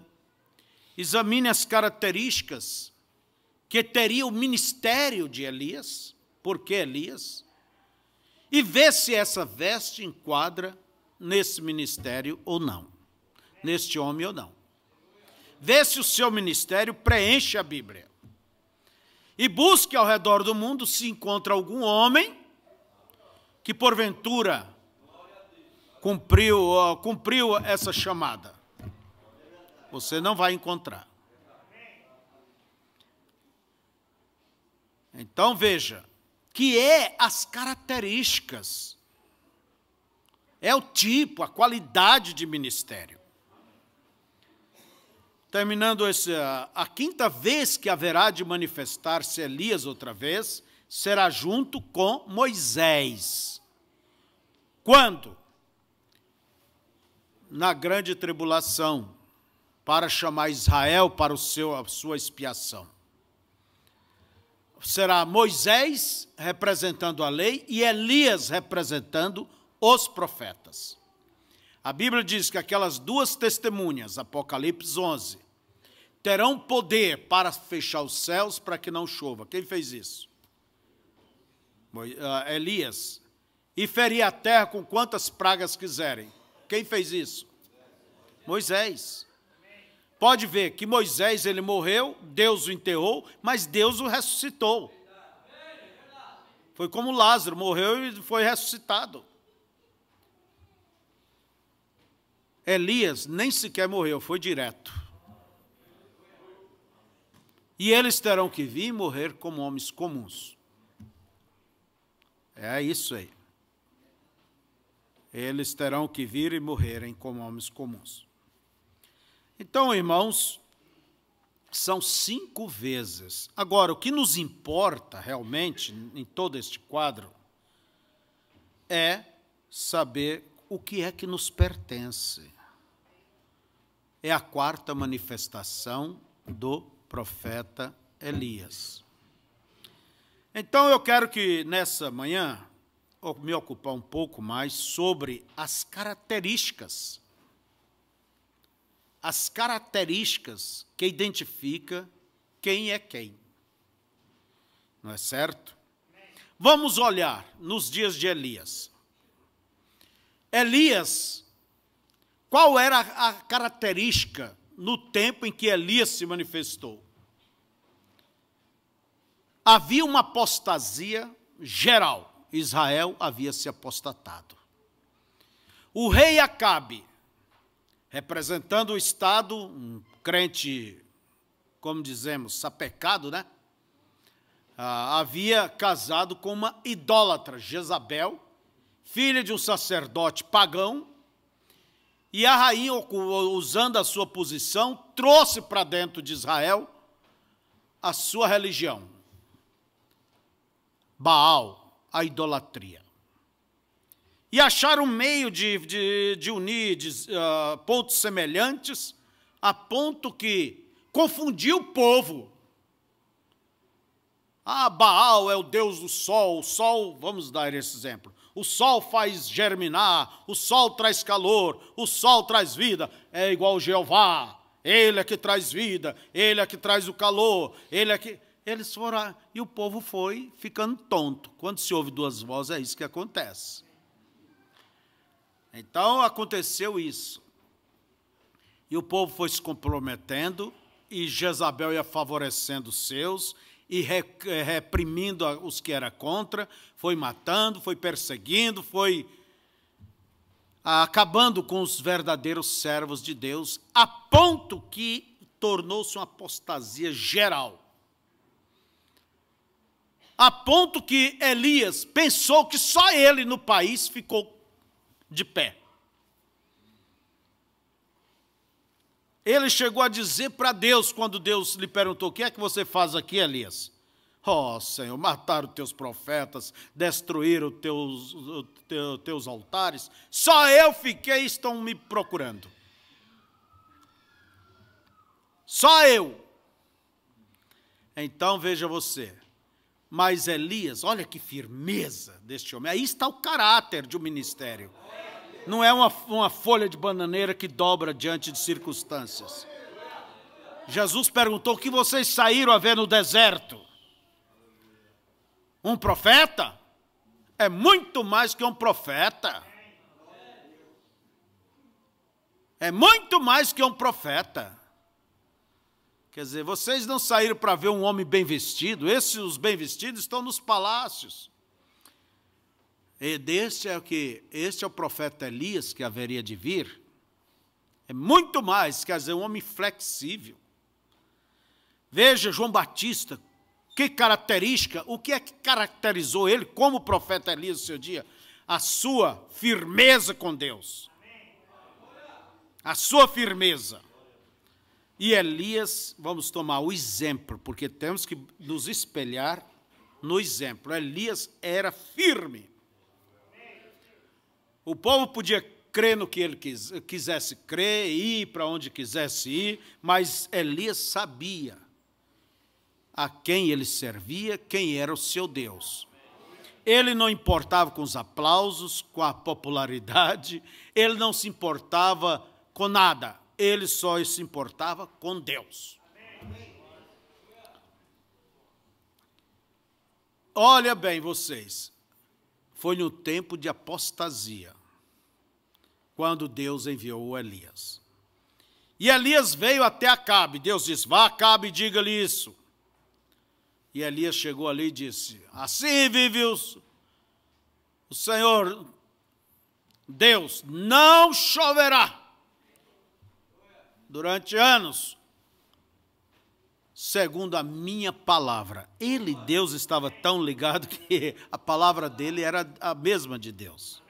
examine as características que teria o ministério de Elias, por que Elias? E vê se essa veste enquadra nesse ministério ou não, neste homem ou não. Vê se o seu ministério preenche a Bíblia. E busque ao redor do mundo se encontra algum homem que porventura cumpriu, cumpriu essa chamada. Você não vai encontrar. Então veja, que é as características, é o tipo, a qualidade de ministério. Terminando essa, a quinta vez que haverá de manifestar-se Elias outra vez, será junto com Moisés. Quando? Na grande tribulação, para chamar Israel para o seu, a sua expiação. Será Moisés representando a lei e Elias representando os profetas. A Bíblia diz que aquelas duas testemunhas, Apocalipse 11, terão poder para fechar os céus para que não chova. Quem fez isso? Ah, Elias, e ferir a terra com quantas pragas quiserem. Quem fez isso? Moisés. Pode ver que Moisés ele morreu, Deus o enterrou, mas Deus o ressuscitou. Foi como Lázaro, morreu e foi ressuscitado. Elias nem sequer morreu, foi direto. E eles terão que vir morrer como homens comuns. É isso aí. Eles terão que vir e morrerem como homens comuns. Então, irmãos, são cinco vezes. Agora, o que nos importa realmente em todo este quadro é saber o que é que nos pertence. É a quarta manifestação do profeta Elias. Então eu quero que nessa manhã me ocupar um pouco mais sobre as características as características que identifica quem é quem. Não é certo? Vamos olhar nos dias de Elias. Elias, qual era a característica no tempo em que Elias se manifestou? Havia uma apostasia geral. Israel havia se apostatado. O rei Acabe, representando o Estado, um crente, como dizemos, sapecado, né? Ah, havia casado com uma idólatra, Jezabel, filha de um sacerdote pagão, e a rainha, usando a sua posição, trouxe para dentro de Israel a sua religião, Baal, a idolatria. E achar um meio de, de, de unir de, uh, pontos semelhantes, a ponto que confundiu o povo. Ah, Baal é o deus do sol, o sol, vamos dar esse exemplo. O sol faz germinar, o sol traz calor, o sol traz vida, é igual Jeová. Ele é que traz vida, ele é que traz o calor, ele é que eles foram e o povo foi ficando tonto. Quando se ouve duas vozes, é isso que acontece. Então aconteceu isso. E o povo foi se comprometendo, e Jezabel ia favorecendo os seus, e eh, reprimindo os que era contra, foi matando, foi perseguindo, foi ah, acabando com os verdadeiros servos de Deus, a ponto que tornou-se uma apostasia geral a ponto que Elias pensou que só ele no país ficou de pé. Ele chegou a dizer para Deus, quando Deus lhe perguntou: O que é que você faz aqui, Elias? Oh, Senhor, mataram teus profetas, destruíram teus, teus, teus altares, só eu fiquei e estão me procurando. Só eu. Então veja você, mas Elias, olha que firmeza deste homem. Aí está o caráter de um ministério. Não é uma, uma folha de bananeira que dobra diante de circunstâncias. Jesus perguntou: O que vocês saíram a ver no deserto? Um profeta? É muito mais que um profeta. É muito mais que um profeta. Quer dizer, vocês não saíram para ver um homem bem vestido, esses os bem vestidos estão nos palácios. E deste é o que, este é o profeta Elias que haveria de vir. É muito mais, quer dizer, um homem flexível. Veja João Batista, que característica, o que é que caracterizou ele como profeta Elias no seu dia? A sua firmeza com Deus. A sua firmeza. E Elias, vamos tomar o exemplo, porque temos que nos espelhar no exemplo. Elias era firme. O povo podia crer no que ele quisesse crer, ir para onde quisesse ir, mas Elias sabia a quem ele servia, quem era o seu Deus. Ele não importava com os aplausos, com a popularidade, ele não se importava com nada ele só se importava com Deus. Olha bem vocês, foi no tempo de apostasia, quando Deus enviou Elias. E Elias veio até Acabe. Deus disse: Vá, Acabe, e diga-lhe isso. E Elias chegou ali e disse: Assim vive o Senhor Deus, não choverá durante anos, segundo a minha palavra. Ele, Deus, estava tão ligado que a palavra dele era a mesma de Deus.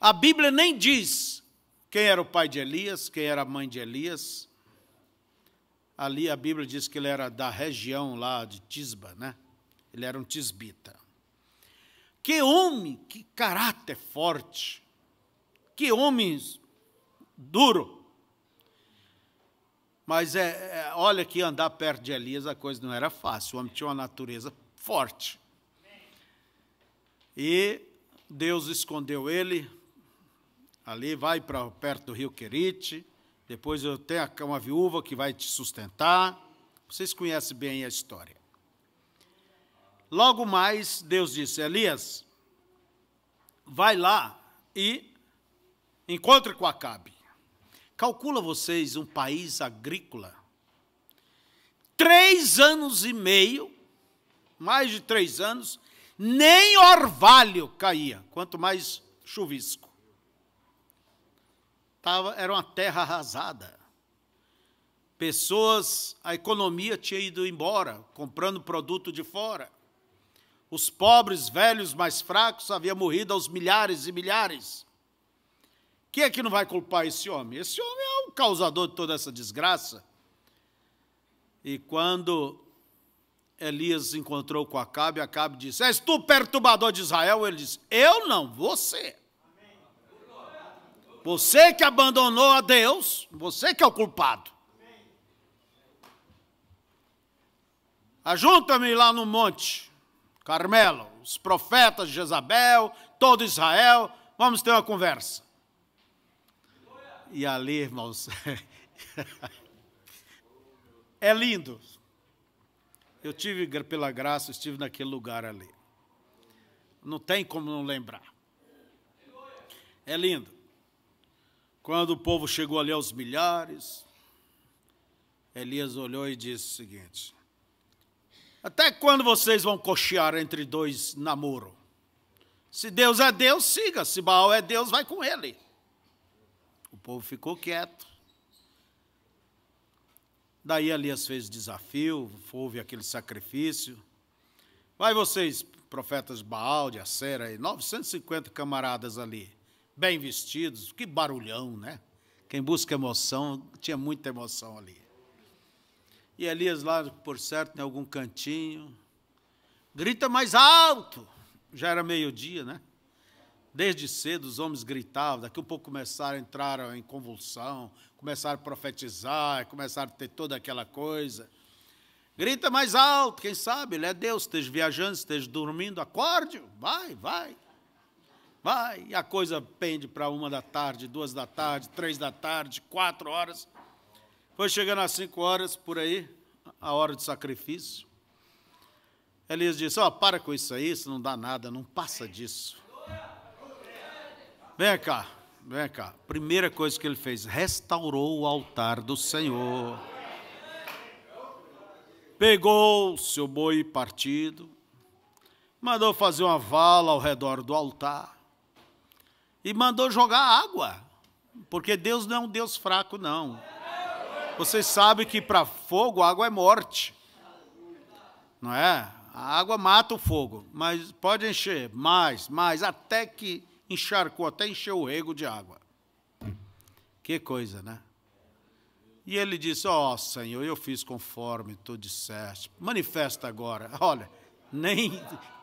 A Bíblia nem diz quem era o pai de Elias, quem era a mãe de Elias. Ali a Bíblia diz que ele era da região lá de Tisba, né? Ele era um tisbita. Que homem, que caráter forte. Que homem duro. Mas é, é, olha que andar perto de Elias a coisa não era fácil. O homem tinha uma natureza forte. E Deus escondeu ele. Ali vai para perto do rio Querite. Depois eu tenho uma viúva que vai te sustentar. Vocês conhecem bem a história. Logo mais, Deus disse: Elias, vai lá e encontre com Acabe. Calcula vocês um país agrícola. Três anos e meio, mais de três anos, nem orvalho caía, quanto mais chuvisco. Tava, era uma terra arrasada. Pessoas, a economia tinha ido embora, comprando produto de fora. Os pobres, velhos, mais fracos haviam morrido aos milhares e milhares. Quem é que não vai culpar esse homem? Esse homem é o causador de toda essa desgraça. E quando Elias encontrou com Acabe, Acabe disse: És tu perturbador de Israel? Ele disse: Eu não, você. Você que abandonou a Deus, você que é o culpado. Ajunta-me lá no monte, Carmelo, os profetas de Jezabel, todo Israel, vamos ter uma conversa e ali, irmãos, é lindo. Eu tive, pela graça, estive naquele lugar ali. Não tem como não lembrar. É lindo. Quando o povo chegou ali aos milhares, Elias olhou e disse o seguinte: Até quando vocês vão cochear entre dois namoros? Se Deus é Deus, siga. Se Baal é Deus, vai com ele. O povo ficou quieto. Daí Elias fez desafio, houve aquele sacrifício. Vai vocês, profetas Baal, de Acera, 950 camaradas ali, bem vestidos, que barulhão, né? Quem busca emoção, tinha muita emoção ali. E Elias lá, por certo, em algum cantinho, grita mais alto. Já era meio-dia, né? Desde cedo os homens gritavam, daqui a um pouco começaram a entrar em convulsão, começaram a profetizar, começaram a ter toda aquela coisa. Grita mais alto, quem sabe, ele é né? Deus, esteja viajando, esteja dormindo, acorde, vai, vai. Vai, e a coisa pende para uma da tarde, duas da tarde, três da tarde, quatro horas. Foi chegando às cinco horas, por aí, a hora do sacrifício. Elias disse, ó, oh, para com isso aí, isso não dá nada, não passa disso. Vem cá, vem cá. Primeira coisa que ele fez, restaurou o altar do Senhor. Pegou seu boi partido, mandou fazer uma vala ao redor do altar e mandou jogar água, porque Deus não é um Deus fraco, não. Vocês sabem que para fogo, água é morte, não é? A água mata o fogo, mas pode encher mais, mais, até que encharcou até encheu o rego de água. Que coisa, né? E ele disse: Ó oh, Senhor, eu fiz conforme tu disseste. Manifesta agora. Olha, nem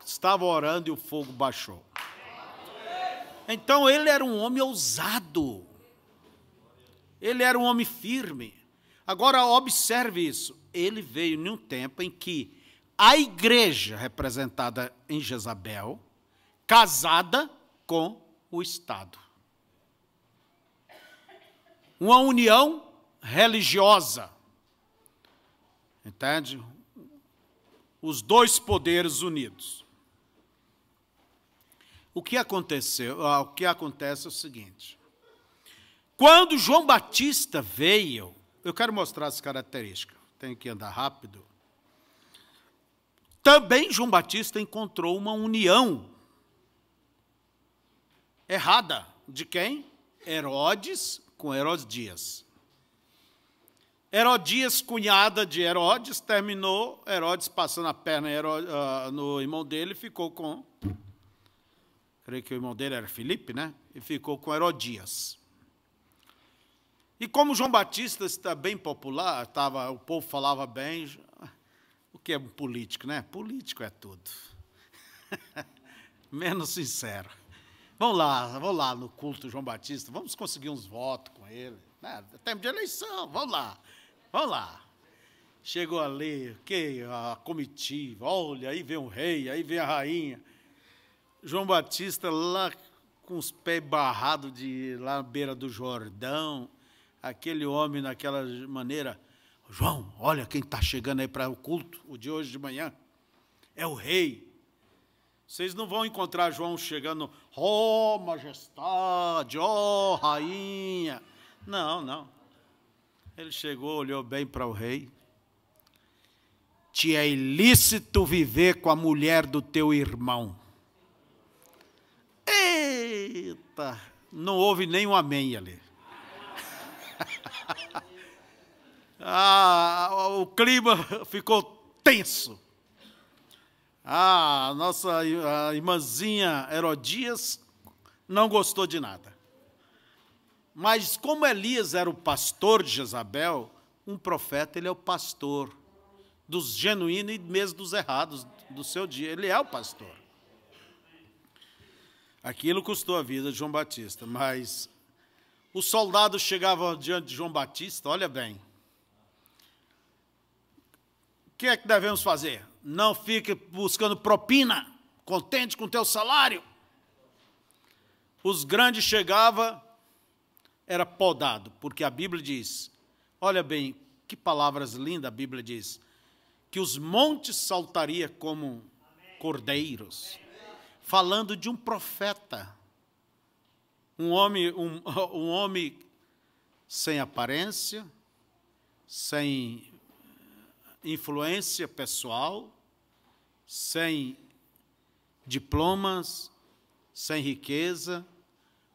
estava orando e o fogo baixou. Então ele era um homem ousado. Ele era um homem firme. Agora observe isso. Ele veio num tempo em que a igreja representada em Jezabel, casada, com o Estado. Uma união religiosa. Entende? Os dois poderes unidos. O que aconteceu? Ah, o que acontece é o seguinte: quando João Batista veio, eu quero mostrar as características. Tenho que andar rápido. Também João Batista encontrou uma união errada. De quem? Herodes com Herodias. Herodias, cunhada de Herodes, terminou. Herodes passando a perna ah, no irmão dele, ficou com. Creio que o irmão dele era Filipe, né? E ficou com Herodias. E como João Batista está bem popular, estava, o povo falava bem. O que é político, né? Político é tudo. Menos sincero. Vamos lá, vamos lá no culto João Batista, vamos conseguir uns votos com ele. Né? Tempo de eleição, vamos lá, vamos lá. Chegou ali, que a comitiva, olha, aí vem o rei, aí vem a rainha. João Batista lá com os pés barrados de lá na beira do Jordão, aquele homem naquela maneira, João, olha quem está chegando aí para o culto, o de hoje de manhã, é o rei. Vocês não vão encontrar João chegando, ó oh, majestade, ó oh, rainha. Não, não. Ele chegou, olhou bem para o rei. Te é ilícito viver com a mulher do teu irmão. Eita! Não houve nem um amém ali. ah, o clima ficou tenso a nossa a irmãzinha Herodias não gostou de nada. Mas como Elias era o pastor de Jezabel, um profeta ele é o pastor dos genuínos e mesmo dos errados do seu dia. Ele é o pastor. Aquilo custou a vida de João Batista, mas os soldados chegavam diante de João Batista, olha bem. O que é que devemos fazer? não fique buscando propina, contente com o teu salário. Os grandes chegava era podado, porque a Bíblia diz, olha bem, que palavras lindas a Bíblia diz, que os montes saltaria como cordeiros, falando de um profeta, um homem, um, um homem sem aparência, sem influência pessoal, sem diplomas, sem riqueza,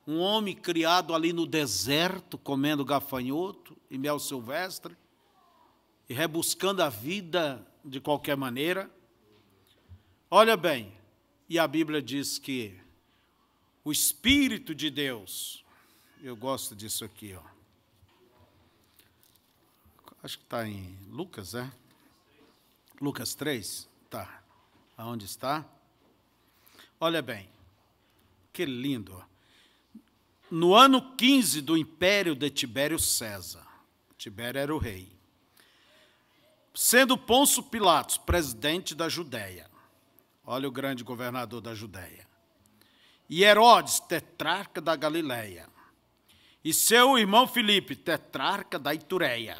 um homem criado ali no deserto, comendo gafanhoto e mel silvestre, e rebuscando a vida de qualquer maneira. Olha bem, e a Bíblia diz que o Espírito de Deus, eu gosto disso aqui, ó. acho que está em Lucas, é? Lucas 3, tá. Aonde está? Olha bem, que lindo. No ano 15 do império de Tibério César, Tibério era o rei, sendo Ponço Pilatos presidente da Judéia, olha o grande governador da Judéia, e Herodes, tetrarca da Galiléia, e seu irmão Filipe, tetrarca da Itureia,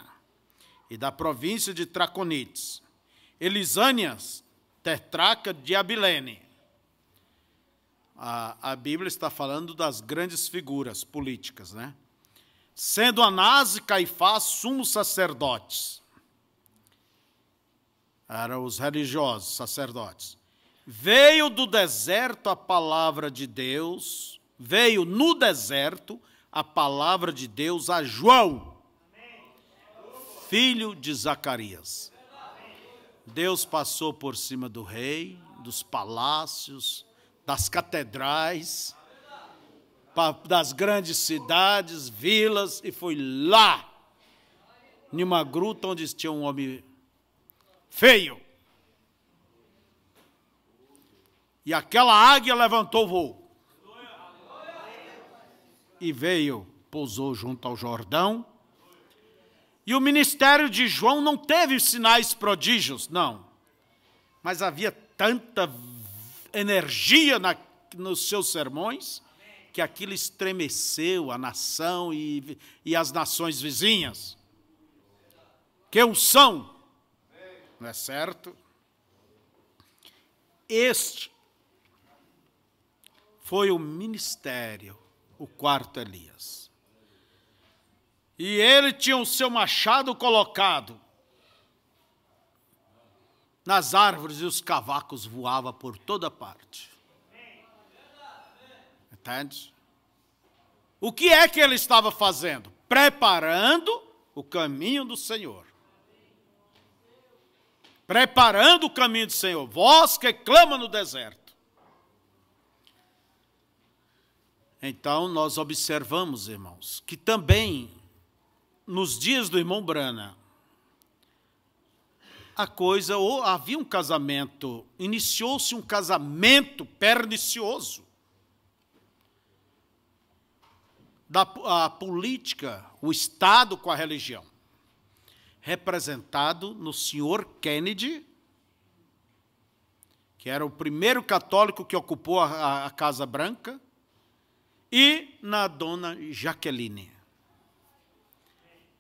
e da província de Traconites, Elisânias, tetraca de Abilene. A, a Bíblia está falando das grandes figuras políticas, né? Sendo Anás e Caifás sumos sacerdotes. Eram os religiosos, sacerdotes. Veio do deserto a palavra de Deus, veio no deserto a palavra de Deus a João, filho de Zacarias. Deus passou por cima do rei, dos palácios, das catedrais, das grandes cidades, vilas, e foi lá, numa gruta onde tinha um homem feio. E aquela águia levantou o voo. E veio, pousou junto ao Jordão, e o ministério de João não teve sinais prodígios, não. Mas havia tanta energia na, nos seus sermões que aquilo estremeceu a nação e, e as nações vizinhas. Que unção! Não é certo? Este foi o ministério, o quarto Elias. E ele tinha o seu machado colocado nas árvores e os cavacos voavam por toda parte. Entende? O que é que ele estava fazendo? Preparando o caminho do Senhor. Preparando o caminho do Senhor. Vós que clama no deserto. Então nós observamos, irmãos, que também nos dias do irmão Brana, a coisa, ou havia um casamento, iniciou-se um casamento pernicioso. Da a política, o Estado com a religião, representado no senhor Kennedy, que era o primeiro católico que ocupou a, a Casa Branca, e na dona Jaqueline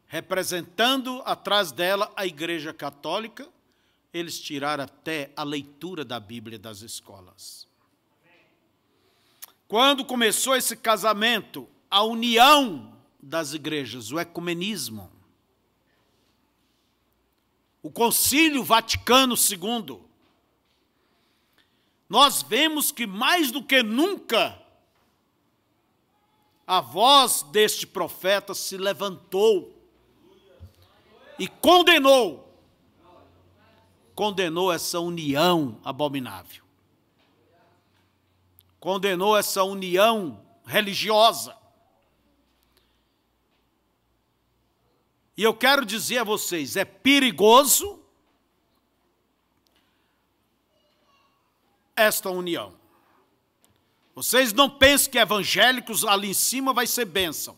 representando atrás dela a Igreja Católica, eles tiraram até a leitura da Bíblia das escolas. Quando começou esse casamento, a união das igrejas, o ecumenismo, o Concílio Vaticano II, nós vemos que mais do que nunca a voz deste profeta se levantou e condenou. Condenou essa união abominável. Condenou essa união religiosa. E eu quero dizer a vocês: é perigoso esta união. Vocês não pensem que evangélicos ali em cima vai ser bênção.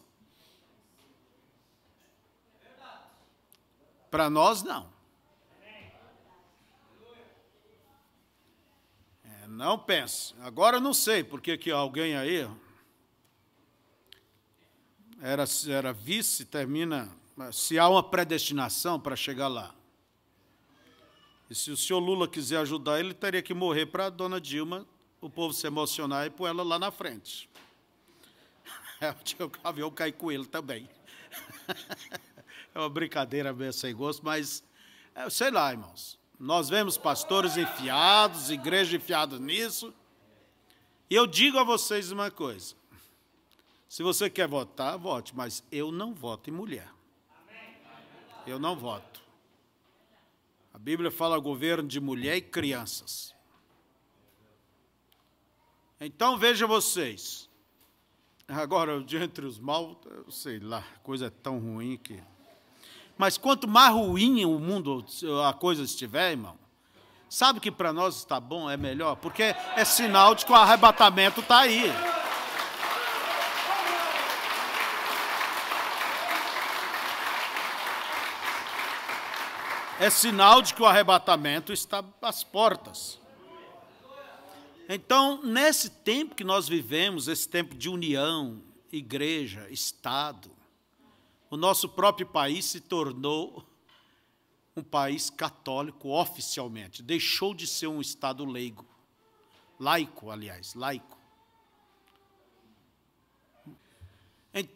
Para nós, não. É, não pense. Agora eu não sei porque que alguém aí era, era vice, termina. Se há uma predestinação para chegar lá. E se o senhor Lula quiser ajudar, ele teria que morrer para a dona Dilma, o povo se emocionar e pôr ela lá na frente. É, o avião cair com ele também. É uma brincadeira bem sem gosto, mas é, sei lá, irmãos. Nós vemos pastores enfiados, igreja enfiada nisso. E eu digo a vocês uma coisa. Se você quer votar, vote, mas eu não voto em mulher. Eu não voto. A Bíblia fala governo de mulher e crianças. Então veja vocês. Agora, de entre os mal, sei lá, coisa tão ruim que. Mas quanto mais ruim o mundo, a coisa estiver, irmão, sabe que para nós está bom, é melhor, porque é sinal de que o arrebatamento está aí. É sinal de que o arrebatamento está às portas. Então, nesse tempo que nós vivemos, esse tempo de união, igreja, Estado, o nosso próprio país se tornou um país católico oficialmente, deixou de ser um Estado leigo, laico, aliás, laico.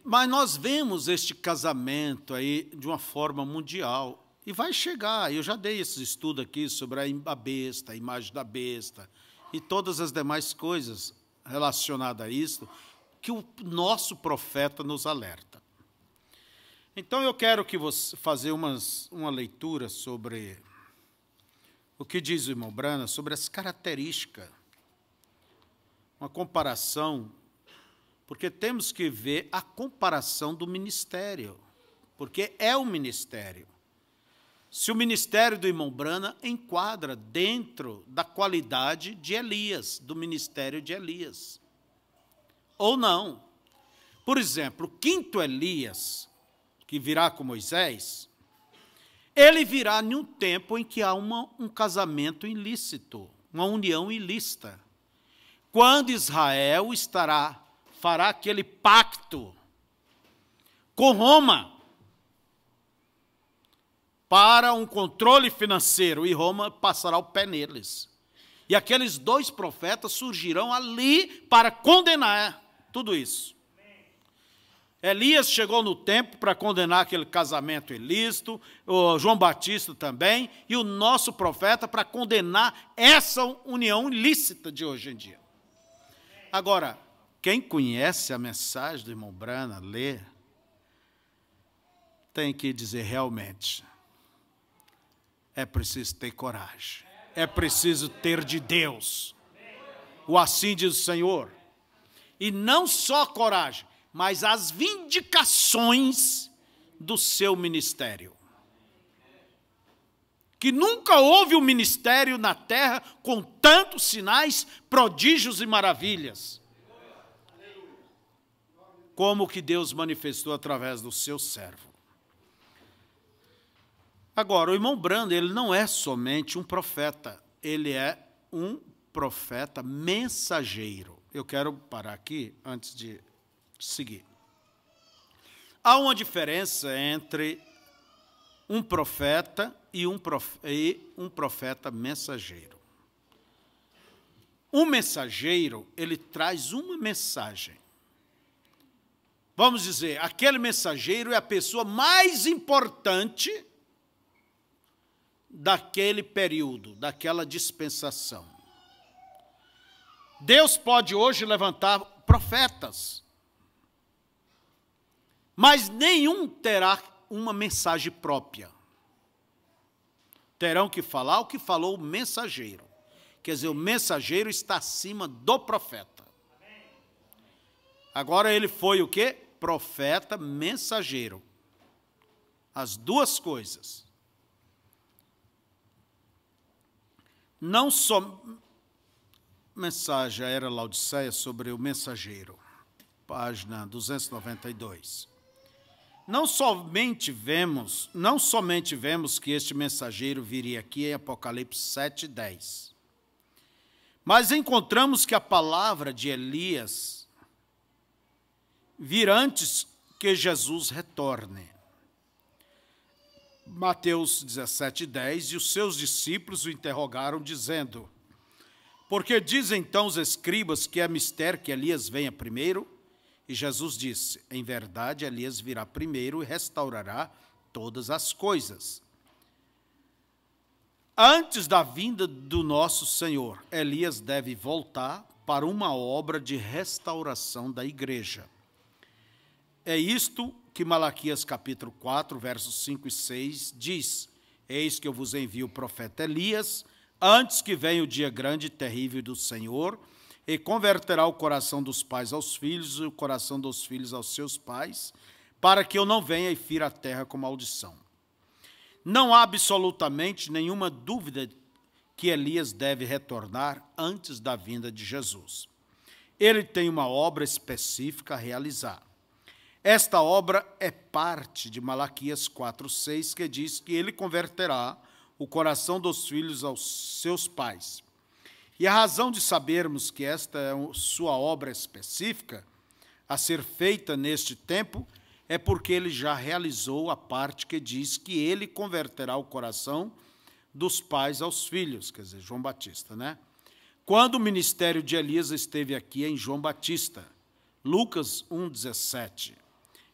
Mas nós vemos este casamento aí de uma forma mundial. E vai chegar, eu já dei esse estudo aqui sobre a besta, a imagem da besta, e todas as demais coisas relacionadas a isso, que o nosso profeta nos alerta. Então eu quero que você fazer umas, uma leitura sobre o que diz o irmão Brana sobre as características, uma comparação, porque temos que ver a comparação do ministério, porque é o ministério. Se o ministério do irmão Brana enquadra dentro da qualidade de Elias, do ministério de Elias, ou não. Por exemplo, quinto Elias que virá com Moisés, ele virá em um tempo em que há uma, um casamento ilícito, uma união ilícita. Quando Israel estará fará aquele pacto com Roma para um controle financeiro e Roma passará o pé neles. E aqueles dois profetas surgirão ali para condenar tudo isso. Elias chegou no tempo para condenar aquele casamento ilícito, João Batista também, e o nosso profeta para condenar essa união ilícita de hoje em dia. Agora, quem conhece a mensagem do irmão Brana, lê, tem que dizer realmente, é preciso ter coragem, é preciso ter de Deus. O assim diz o Senhor. E não só coragem, mas as vindicações do seu ministério. Que nunca houve um ministério na terra com tantos sinais, prodígios e maravilhas, como que Deus manifestou através do seu servo. Agora, o irmão Brando, ele não é somente um profeta, ele é um profeta mensageiro. Eu quero parar aqui antes de seguir. Há uma diferença entre um profeta e um, prof... e um profeta mensageiro. Um mensageiro, ele traz uma mensagem. Vamos dizer, aquele mensageiro é a pessoa mais importante daquele período, daquela dispensação. Deus pode hoje levantar profetas mas nenhum terá uma mensagem própria. Terão que falar o que falou o mensageiro. Quer dizer, o mensageiro está acima do profeta. Agora ele foi o quê? Profeta, mensageiro. As duas coisas. Não só mensagem era Laodiceia sobre o mensageiro, página 292. Não somente vemos, não somente vemos que este mensageiro viria aqui em Apocalipse 7:10. Mas encontramos que a palavra de Elias vir antes que Jesus retorne. Mateus 17:10 e os seus discípulos o interrogaram dizendo: Porque dizem então os escribas que é mister que Elias venha primeiro? E Jesus disse: Em verdade, Elias virá primeiro e restaurará todas as coisas. Antes da vinda do nosso Senhor, Elias deve voltar para uma obra de restauração da igreja. É isto que Malaquias capítulo 4, versos 5 e 6 diz: Eis que eu vos envio o profeta Elias, antes que venha o dia grande e terrível do Senhor, e converterá o coração dos pais aos filhos e o coração dos filhos aos seus pais, para que eu não venha e fira a terra com maldição. Não há absolutamente nenhuma dúvida que Elias deve retornar antes da vinda de Jesus. Ele tem uma obra específica a realizar. Esta obra é parte de Malaquias 4:6, que diz que ele converterá o coração dos filhos aos seus pais e a razão de sabermos que esta é sua obra específica a ser feita neste tempo é porque ele já realizou a parte que diz que ele converterá o coração dos pais aos filhos, quer dizer, João Batista, né? Quando o ministério de Elias esteve aqui em João Batista, Lucas 1:17,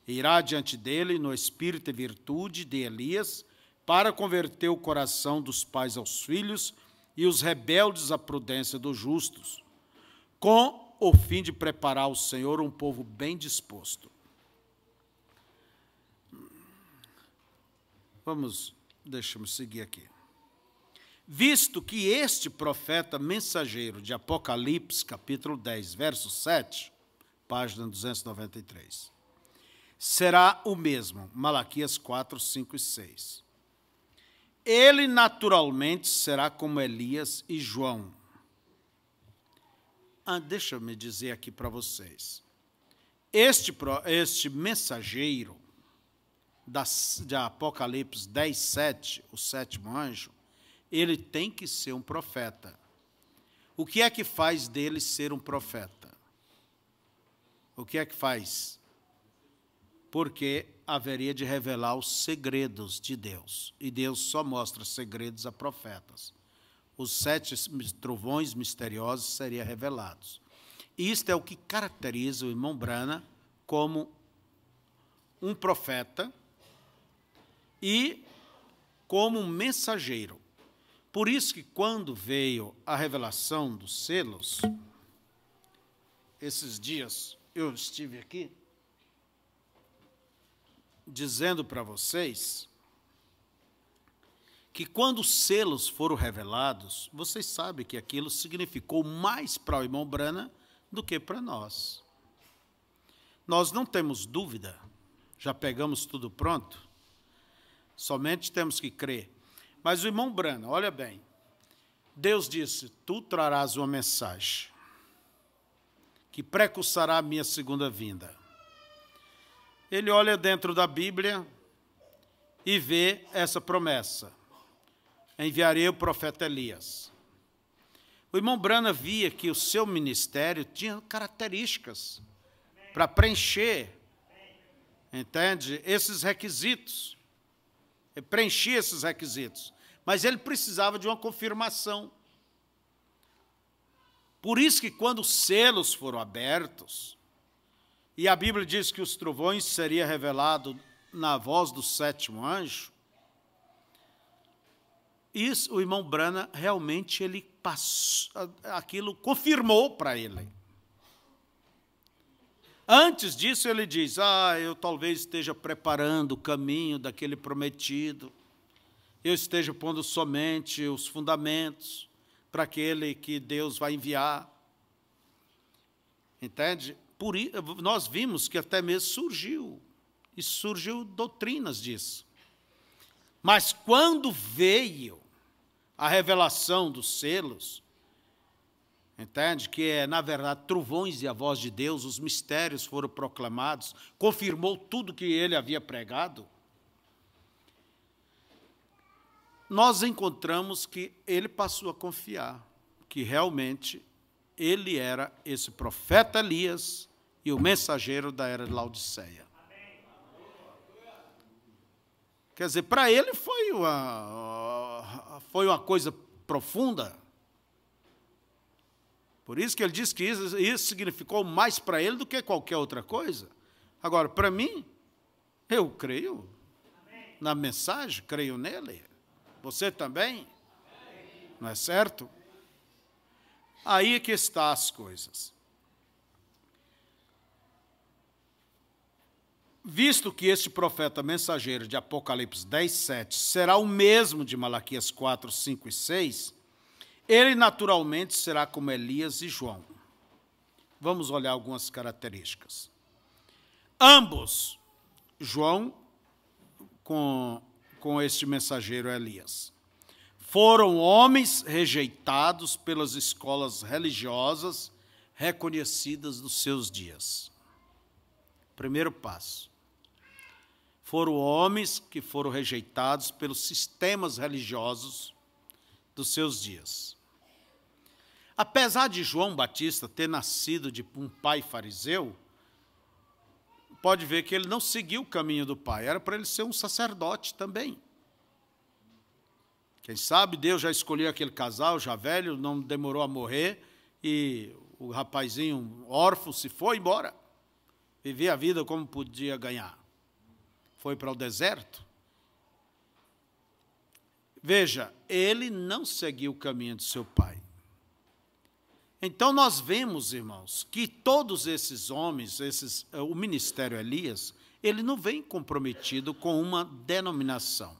irá diante dele no espírito e virtude de Elias para converter o coração dos pais aos filhos e os rebeldes à prudência dos justos, com o fim de preparar ao Senhor um povo bem disposto. Vamos, deixamos seguir aqui. Visto que este profeta mensageiro de Apocalipse, capítulo 10, verso 7, página 293, será o mesmo, Malaquias 4, 5 e 6 ele naturalmente será como Elias e João. Ah, deixa-me dizer aqui para vocês. Este, este mensageiro da, de Apocalipse 10, 7, o sétimo anjo, ele tem que ser um profeta. O que é que faz dele ser um profeta? O que é que faz? Porque haveria de revelar os segredos de Deus. E Deus só mostra segredos a profetas. Os sete trovões misteriosos seriam revelados. E isto é o que caracteriza o irmão Brana como um profeta e como um mensageiro. Por isso que quando veio a revelação dos selos, esses dias eu estive aqui dizendo para vocês que quando os selos foram revelados, vocês sabem que aquilo significou mais para o irmão Brana do que para nós. Nós não temos dúvida, já pegamos tudo pronto, somente temos que crer. Mas o irmão Brana, olha bem, Deus disse: Tu trarás uma mensagem que precursará a minha segunda vinda ele olha dentro da Bíblia e vê essa promessa: enviarei o profeta Elias. O irmão Brana via que o seu ministério tinha características para preencher, entende? Esses requisitos. Ele preenchia esses requisitos. Mas ele precisava de uma confirmação. Por isso que quando os selos foram abertos, e a Bíblia diz que os trovões seria revelado na voz do sétimo anjo, isso o irmão Brana realmente ele passou, aquilo confirmou para ele. Antes disso ele diz: "Ah, eu talvez esteja preparando o caminho daquele prometido. Eu esteja pondo somente os fundamentos para aquele que Deus vai enviar." Entende? Por, nós vimos que até mesmo surgiu, e surgiu doutrinas disso. Mas quando veio a revelação dos selos, entende? Que é, na verdade, trovões e a voz de Deus, os mistérios foram proclamados, confirmou tudo que ele havia pregado. Nós encontramos que ele passou a confiar que realmente ele era esse profeta Elias e o mensageiro da era de Laodiceia. Quer dizer, para ele foi uma, foi uma coisa profunda. Por isso que ele diz que isso, isso significou mais para ele do que qualquer outra coisa. Agora, para mim, eu creio na mensagem, creio nele. Você também? Não é certo? Aí é que está as coisas. Visto que este profeta mensageiro de Apocalipse 10, 7 será o mesmo de Malaquias 4, 5 e 6, ele naturalmente será como Elias e João. Vamos olhar algumas características. Ambos, João com, com este mensageiro Elias. Foram homens rejeitados pelas escolas religiosas reconhecidas dos seus dias. Primeiro passo. Foram homens que foram rejeitados pelos sistemas religiosos dos seus dias. Apesar de João Batista ter nascido de um pai fariseu, pode ver que ele não seguiu o caminho do pai, era para ele ser um sacerdote também. Quem sabe Deus já escolheu aquele casal, já velho, não demorou a morrer, e o rapazinho órfão se foi embora. Vivia a vida como podia ganhar. Foi para o deserto. Veja, ele não seguiu o caminho de seu pai. Então nós vemos, irmãos, que todos esses homens, esses, eh, o ministério Elias, ele não vem comprometido com uma denominação.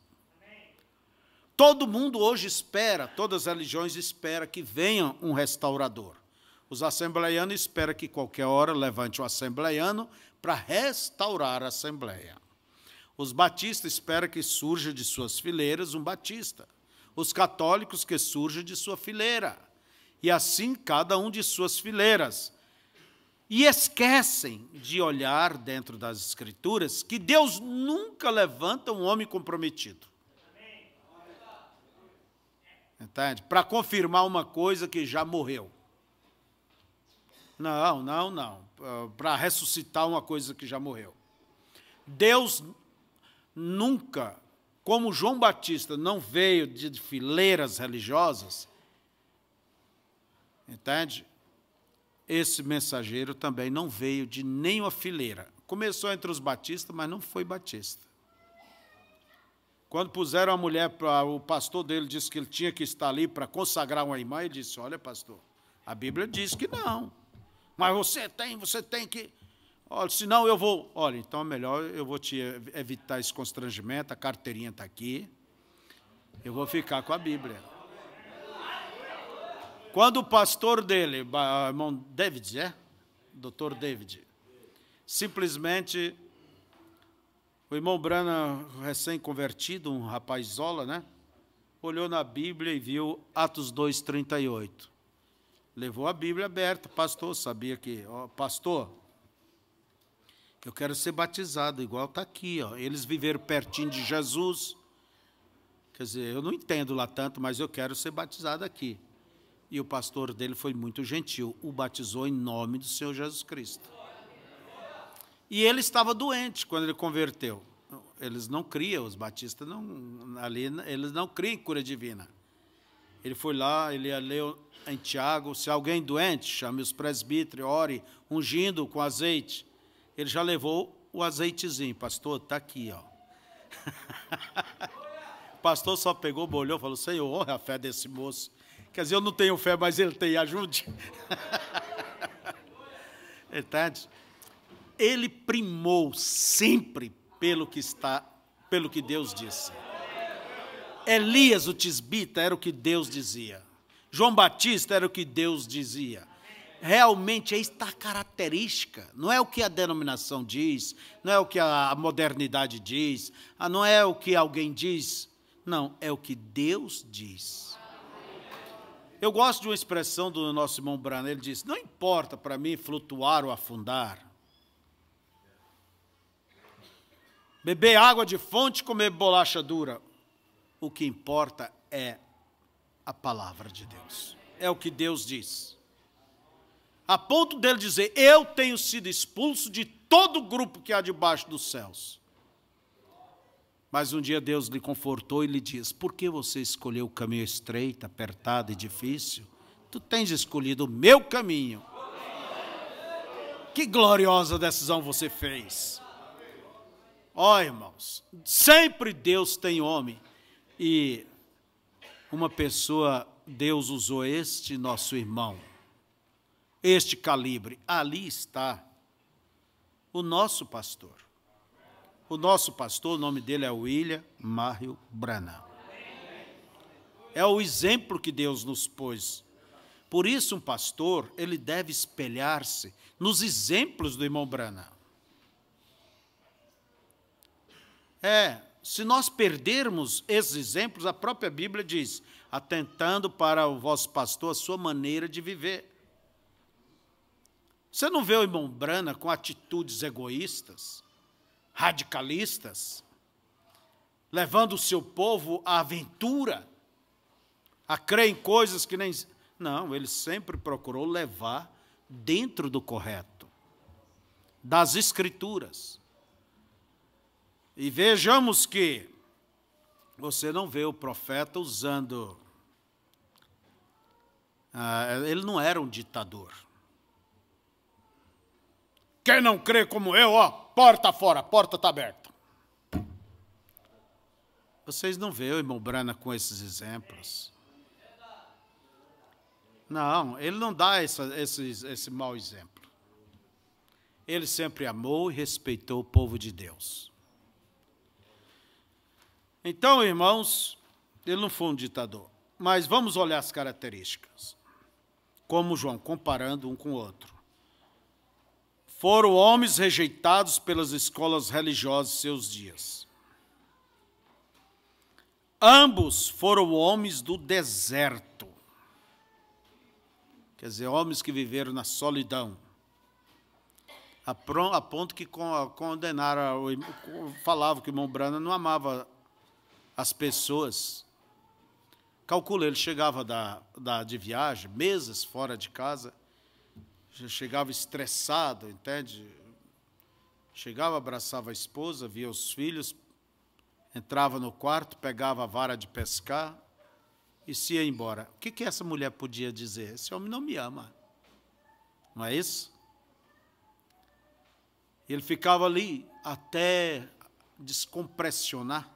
Todo mundo hoje espera, todas as religiões espera que venha um restaurador. Os assembleianos esperam que qualquer hora levante o assembleiano para restaurar a assembleia. Os batistas esperam que surja de suas fileiras um batista. Os católicos que surja de sua fileira. E assim cada um de suas fileiras. E esquecem de olhar dentro das escrituras que Deus nunca levanta um homem comprometido entende? Para confirmar uma coisa que já morreu. Não, não, não. É, Para ressuscitar uma coisa que já morreu. Deus nunca, como João Batista não veio de fileiras religiosas, entende? Esse mensageiro também não veio de nenhuma fileira. Começou entre os batistas, mas não foi batista. Quando puseram a mulher para. O pastor dele disse que ele tinha que estar ali para consagrar uma irmã, ele disse: Olha, pastor, a Bíblia diz que não. Mas você tem, você tem que. Olha, senão eu vou. Olha, então é melhor eu vou te evitar esse constrangimento, a carteirinha está aqui. Eu vou ficar com a Bíblia. Quando o pastor dele, irmão David, é? Doutor David, simplesmente o irmão Brana, recém-convertido, um rapazola, né? Olhou na Bíblia e viu Atos 2:38. Levou a Bíblia aberta, pastor, sabia que, ó, pastor, eu quero ser batizado, igual está aqui, ó. Eles viveram pertinho de Jesus. Quer dizer, eu não entendo lá tanto, mas eu quero ser batizado aqui. E o pastor dele foi muito gentil, o batizou em nome do Senhor Jesus Cristo. E ele estava doente quando ele converteu. Eles não criam, os batistas não ali eles não criam cura divina. Ele foi lá, ele leu em Tiago, se alguém doente, chame os presbíteros, ore, ungindo com azeite. Ele já levou o azeitezinho, pastor, está aqui, ó. o pastor só pegou, bolhou, falou, Senhor, honra a fé desse moço. Quer dizer, eu não tenho fé, mas ele tem, ajude. Entende? ele primou sempre pelo que está, pelo que Deus disse. Elias o tisbita era o que Deus dizia. João Batista era o que Deus dizia. Realmente é esta característica, não é o que a denominação diz, não é o que a modernidade diz, ah, não é o que alguém diz, não, é o que Deus diz. Eu gosto de uma expressão do nosso irmão Brana, ele diz: não importa para mim flutuar ou afundar, beber água de fonte, comer bolacha dura. O que importa é a palavra de Deus. É o que Deus diz. A ponto dele dizer: Eu tenho sido expulso de todo o grupo que há debaixo dos céus. Mas um dia Deus lhe confortou e lhe diz: Por que você escolheu o caminho estreito, apertado e difícil? Tu tens escolhido o meu caminho. Que gloriosa decisão você fez. Ó oh, irmãos, sempre Deus tem homem. E uma pessoa, Deus usou este nosso irmão, este calibre. Ali está o nosso pastor. O nosso pastor, o nome dele é William Mário Branham. É o exemplo que Deus nos pôs. Por isso, um pastor, ele deve espelhar-se nos exemplos do irmão Branham. É, se nós perdermos esses exemplos, a própria Bíblia diz: atentando para o vosso pastor a sua maneira de viver. Você não vê o irmão Brana com atitudes egoístas, radicalistas, levando o seu povo à aventura, a crer em coisas que nem. Não, ele sempre procurou levar dentro do correto, das escrituras. E vejamos que você não vê o profeta usando. Ah, ele não era um ditador. Quem não crê como eu, ó, porta fora, porta está aberta. Vocês não vê o irmão Brana com esses exemplos. Não, ele não dá essa, esse, esse mau exemplo. Ele sempre amou e respeitou o povo de Deus. Então, irmãos, ele não foi um ditador. Mas vamos olhar as características. Como João, comparando um com o outro. Foram homens rejeitados pelas escolas religiosas seus dias. Ambos foram homens do deserto. Quer dizer, homens que viveram na solidão. A ponto que condenaram, falavam que o irmão Brana não amava as pessoas. Calcula, ele chegava da, da, de viagem, meses fora de casa, chegava estressado, entende? Chegava, abraçava a esposa, via os filhos, entrava no quarto, pegava a vara de pescar e se ia embora. O que, que essa mulher podia dizer? Esse homem não me ama. Não é isso? Ele ficava ali até descompressionar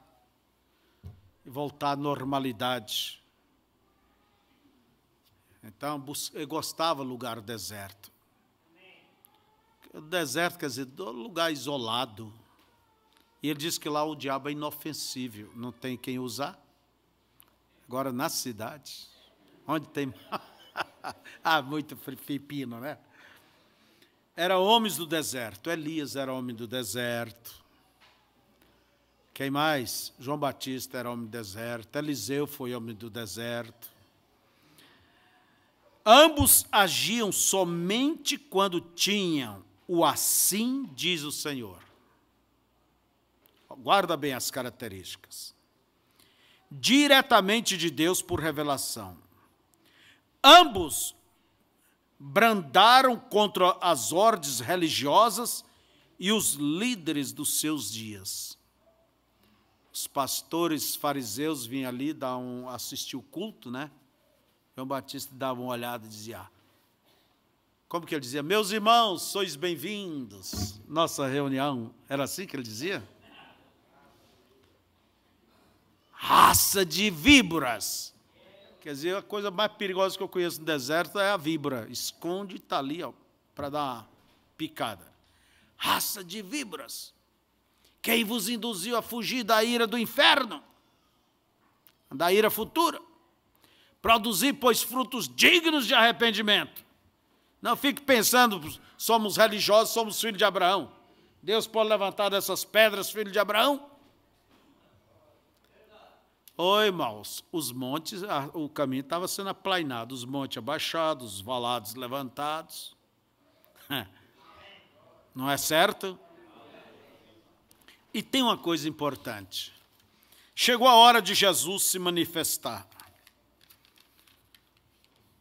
e voltar à normalidade. Então, eu gostava lugar deserto. O deserto quer dizer lugar isolado. E ele diz que lá o diabo é inofensível, não tem quem usar. Agora, nas cidades, onde tem. ah, muito filipino, né? Era homens do deserto. Elias era homem do deserto. Quem mais? João Batista era homem do deserto, Eliseu foi homem do deserto. Ambos agiam somente quando tinham o assim diz o Senhor. Guarda bem as características. Diretamente de Deus por revelação. Ambos brandaram contra as ordens religiosas e os líderes dos seus dias os pastores fariseus vinham ali dar um, assistir o culto, né? João Batista dava uma olhada e dizia: ah, Como que ele dizia? Meus irmãos, sois bem-vindos. Nossa reunião. Era assim que ele dizia? Raça de víboras. Quer dizer, a coisa mais perigosa que eu conheço no deserto é a víbora. Esconde e está ali para dar uma picada. Raça de víboras. Quem vos induziu a fugir da ira do inferno, da ira futura? produzir pois, frutos dignos de arrependimento. Não fique pensando, somos religiosos, somos filhos de Abraão. Deus pode levantar dessas pedras, filho de Abraão? Oi, irmãos, os montes, o caminho estava sendo aplainado, os montes abaixados, os valados levantados. Não é certo? E tem uma coisa importante. Chegou a hora de Jesus se manifestar.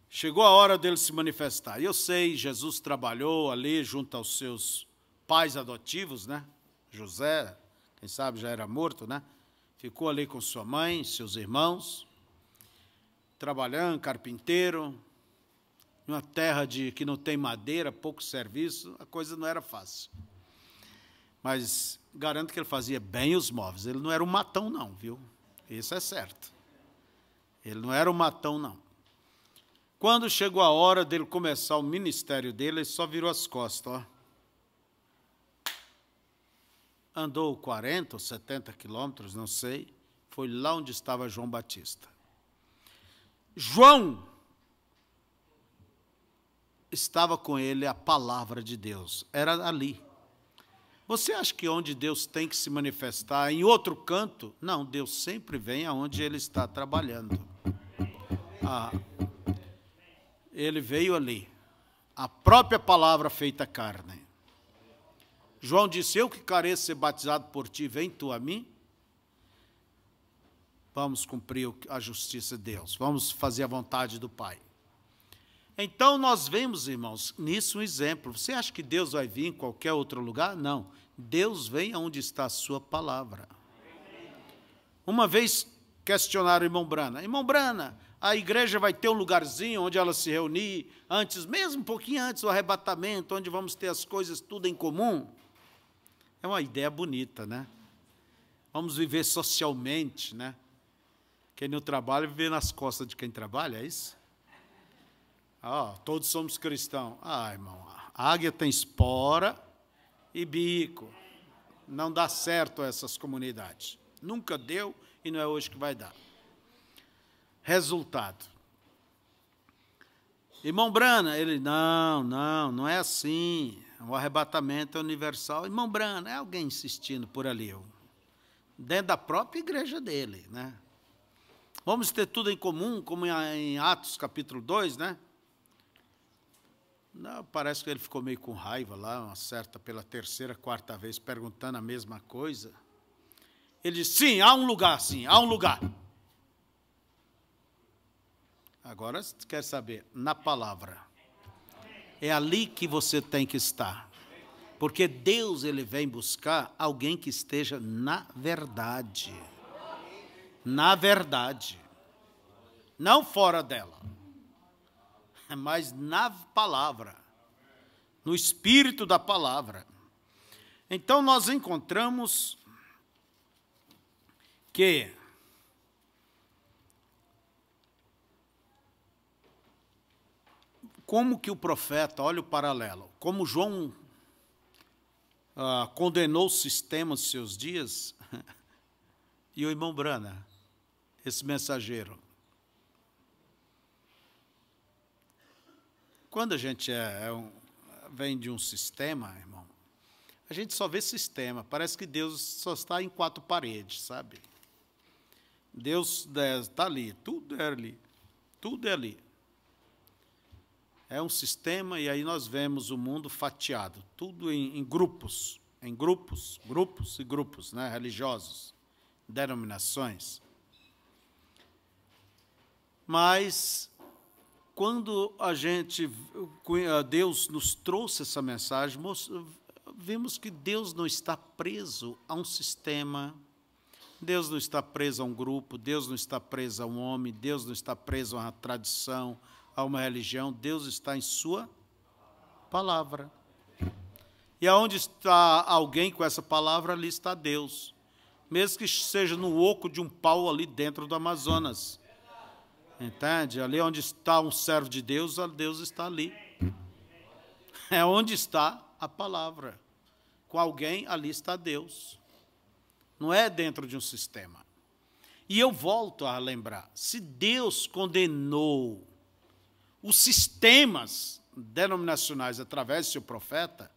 Chegou a hora dele se manifestar. Eu sei, Jesus trabalhou ali junto aos seus pais adotivos, né? José, quem sabe já era morto, né? Ficou ali com sua mãe, seus irmãos, trabalhando, carpinteiro, em uma terra de que não tem madeira, pouco serviço, a coisa não era fácil. Mas garanto que ele fazia bem os móveis. Ele não era um matão, não, viu? Isso é certo. Ele não era um matão, não. Quando chegou a hora dele começar o ministério dele, ele só virou as costas, ó. Andou 40 ou 70 quilômetros, não sei. Foi lá onde estava João Batista. João estava com ele a palavra de Deus. Era ali. Você acha que onde Deus tem que se manifestar, em outro canto? Não, Deus sempre vem aonde Ele está trabalhando. Ah, ele veio ali. A própria palavra feita carne. João disse: Eu que careço ser batizado por ti, vem tu a mim. Vamos cumprir a justiça de Deus, vamos fazer a vontade do Pai. Então, nós vemos, irmãos, nisso um exemplo. Você acha que Deus vai vir em qualquer outro lugar? Não. Deus vem aonde está a sua palavra. Uma vez questionaram o irmão Brana. Irmão Brana, a igreja vai ter um lugarzinho onde ela se reunir antes, mesmo um pouquinho antes do arrebatamento, onde vamos ter as coisas tudo em comum? É uma ideia bonita, né? Vamos viver socialmente, né? Quem não trabalha viver nas costas de quem trabalha, é isso? Oh, todos somos cristãos. Ah, irmão, a águia tem espora e bico. Não dá certo essas comunidades. Nunca deu e não é hoje que vai dar. Resultado. Irmão Brana, ele, não, não, não é assim. O arrebatamento é universal. Irmão Brana, é alguém insistindo por ali, dentro da própria igreja dele, né? Vamos ter tudo em comum, como em Atos capítulo 2, né? Não, parece que ele ficou meio com raiva lá, uma certa, pela terceira, quarta vez, perguntando a mesma coisa. Ele disse: sim, há um lugar, sim, há um lugar. Agora você quer saber, na palavra. É ali que você tem que estar. Porque Deus ele vem buscar alguém que esteja na verdade. Na verdade. Não fora dela. É mas na palavra, no espírito da palavra. Então nós encontramos que como que o profeta, olha o paralelo, como João ah, condenou o sistema dos seus dias, e o irmão Brana, esse mensageiro, Quando a gente é, é um, vem de um sistema, irmão, a gente só vê sistema. Parece que Deus só está em quatro paredes, sabe? Deus está ali, tudo é ali, tudo é ali. É um sistema e aí nós vemos o mundo fatiado, tudo em, em grupos, em grupos, grupos e grupos, né, religiosos, denominações. Mas quando a gente Deus nos trouxe essa mensagem, vimos que Deus não está preso a um sistema, Deus não está preso a um grupo, Deus não está preso a um homem, Deus não está preso a uma tradição, a uma religião, Deus está em sua palavra. E aonde está alguém com essa palavra, ali está Deus. Mesmo que seja no oco de um pau ali dentro do Amazonas. Entende? Ali onde está um servo de Deus, Deus está ali. É onde está a palavra. Com alguém, ali está Deus. Não é dentro de um sistema. E eu volto a lembrar: se Deus condenou os sistemas denominacionais através de seu profeta,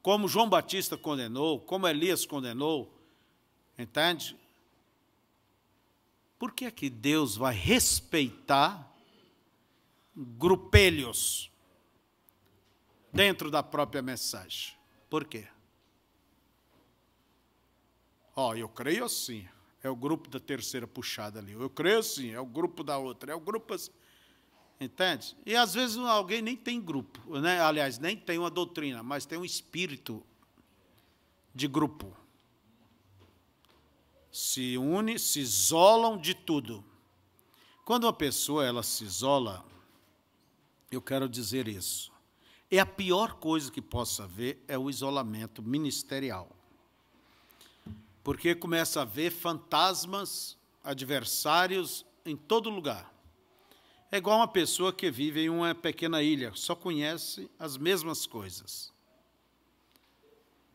como João Batista condenou, como Elias condenou, entende? Por que é que Deus vai respeitar grupelhos dentro da própria mensagem? Por quê? Ó, oh, eu creio assim. É o grupo da terceira puxada ali. Eu creio assim, é o grupo da outra, é o grupo assim. Entende? E às vezes alguém nem tem grupo, né? aliás, nem tem uma doutrina, mas tem um espírito de grupo se une, se isolam de tudo. Quando uma pessoa ela se isola, eu quero dizer isso. É a pior coisa que possa haver é o isolamento ministerial. Porque começa a ver fantasmas, adversários em todo lugar. É igual uma pessoa que vive em uma pequena ilha, só conhece as mesmas coisas.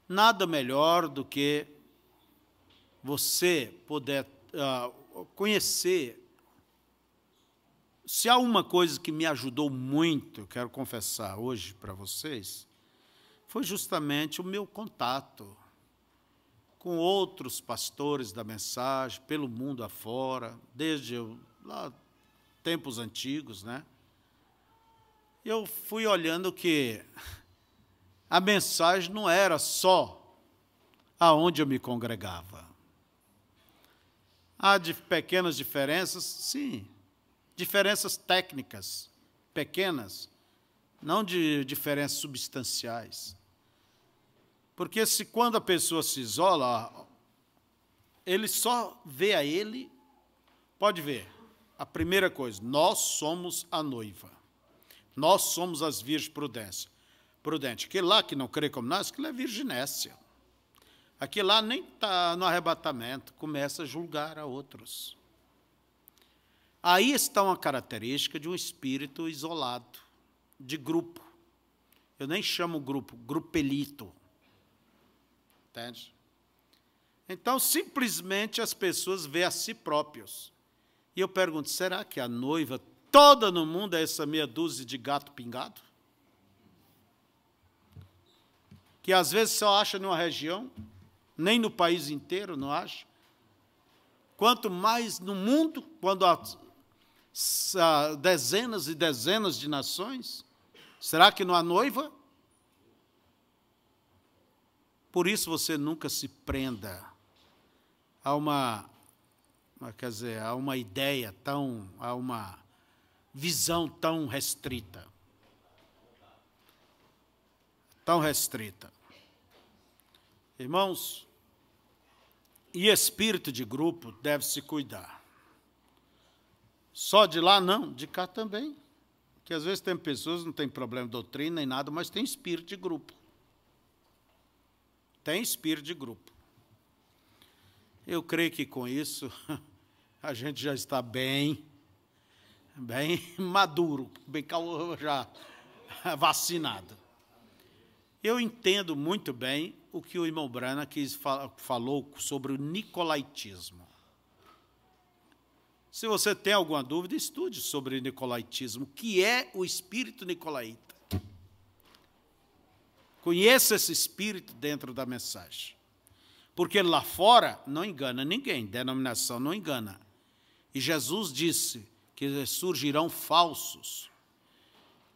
Nada melhor do que você puder uh, conhecer. Se há uma coisa que me ajudou muito, quero confessar hoje para vocês, foi justamente o meu contato com outros pastores da mensagem pelo mundo afora, desde lá tempos antigos, né? Eu fui olhando que a mensagem não era só aonde eu me congregava. Há de pequenas diferenças? Sim. Diferenças técnicas, pequenas, não de diferenças substanciais. Porque se quando a pessoa se isola, ele só vê a ele, pode ver. A primeira coisa, nós somos a noiva. Nós somos as virgens prudentes. Prudente, que lá que não crê como nós, que é virginécia. Aqui lá nem está no arrebatamento, começa a julgar a outros. Aí está uma característica de um espírito isolado, de grupo. Eu nem chamo grupo, grupelito. Entende? Então, simplesmente as pessoas vê a si próprios. E eu pergunto: será que a noiva toda no mundo é essa meia dúzia de gato pingado? Que às vezes só acha numa região, nem no país inteiro, não acho. Quanto mais no mundo, quando há dezenas e dezenas de nações, será que não há noiva? Por isso você nunca se prenda a uma, é quer dizer, a uma ideia tão, a uma visão tão restrita. Tão restrita. Irmãos, e espírito de grupo deve se cuidar. Só de lá não, de cá também. Que às vezes tem pessoas não tem problema de doutrina nem nada, mas tem espírito de grupo. Tem espírito de grupo. Eu creio que com isso a gente já está bem bem maduro, bem já vacinado. Eu entendo muito bem o que o irmão Brana quis, falou sobre o nicolaitismo. Se você tem alguma dúvida, estude sobre o nicolaitismo, que é o espírito nicolaíta. Conheça esse espírito dentro da mensagem. Porque lá fora não engana ninguém, denominação não engana. E Jesus disse que surgirão falsos,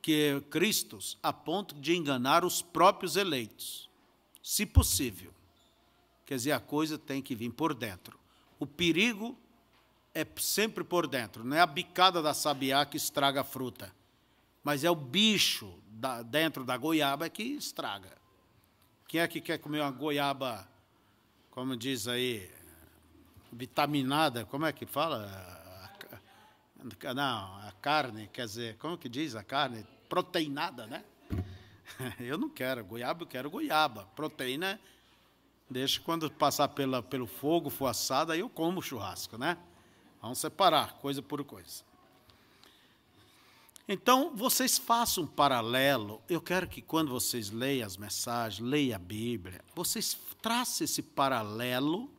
que Cristos a ponto de enganar os próprios eleitos se possível. Quer dizer, a coisa tem que vir por dentro. O perigo é sempre por dentro, não é a bicada da sabiá que estraga a fruta, mas é o bicho da, dentro da goiaba que estraga. Quem é que quer comer uma goiaba, como diz aí, vitaminada? Como é que fala? Não, a carne, quer dizer, como que diz a carne? Proteinada, né? Eu não quero goiaba, eu quero goiaba. Proteína, deixa quando passar pela, pelo fogo, for assada, aí eu como churrasco, né? Vamos separar, coisa por coisa. Então, vocês façam um paralelo. Eu quero que quando vocês leiam as mensagens, leiam a Bíblia, vocês tracem esse paralelo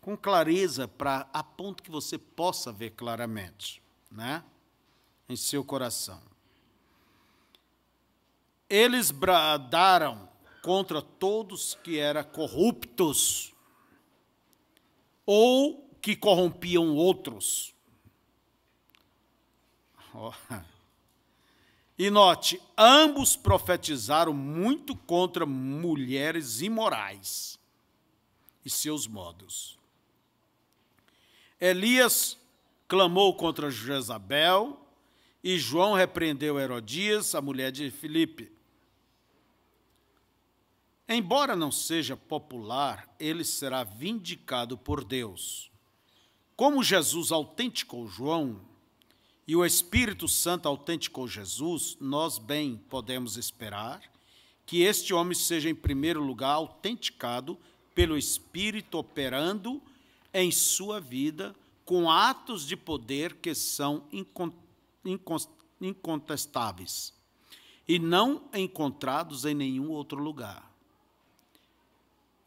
com clareza para a ponto que você possa ver claramente, né? Em seu coração. Eles bradaram contra todos que eram corruptos ou que corrompiam outros. Oh. E note, ambos profetizaram muito contra mulheres imorais e seus modos. Elias clamou contra Jezabel e João repreendeu Herodias, a mulher de Filipe. Embora não seja popular, ele será vindicado por Deus. Como Jesus autenticou João e o Espírito Santo autenticou Jesus, nós bem podemos esperar que este homem seja, em primeiro lugar, autenticado pelo Espírito operando em sua vida com atos de poder que são incontestáveis e não encontrados em nenhum outro lugar.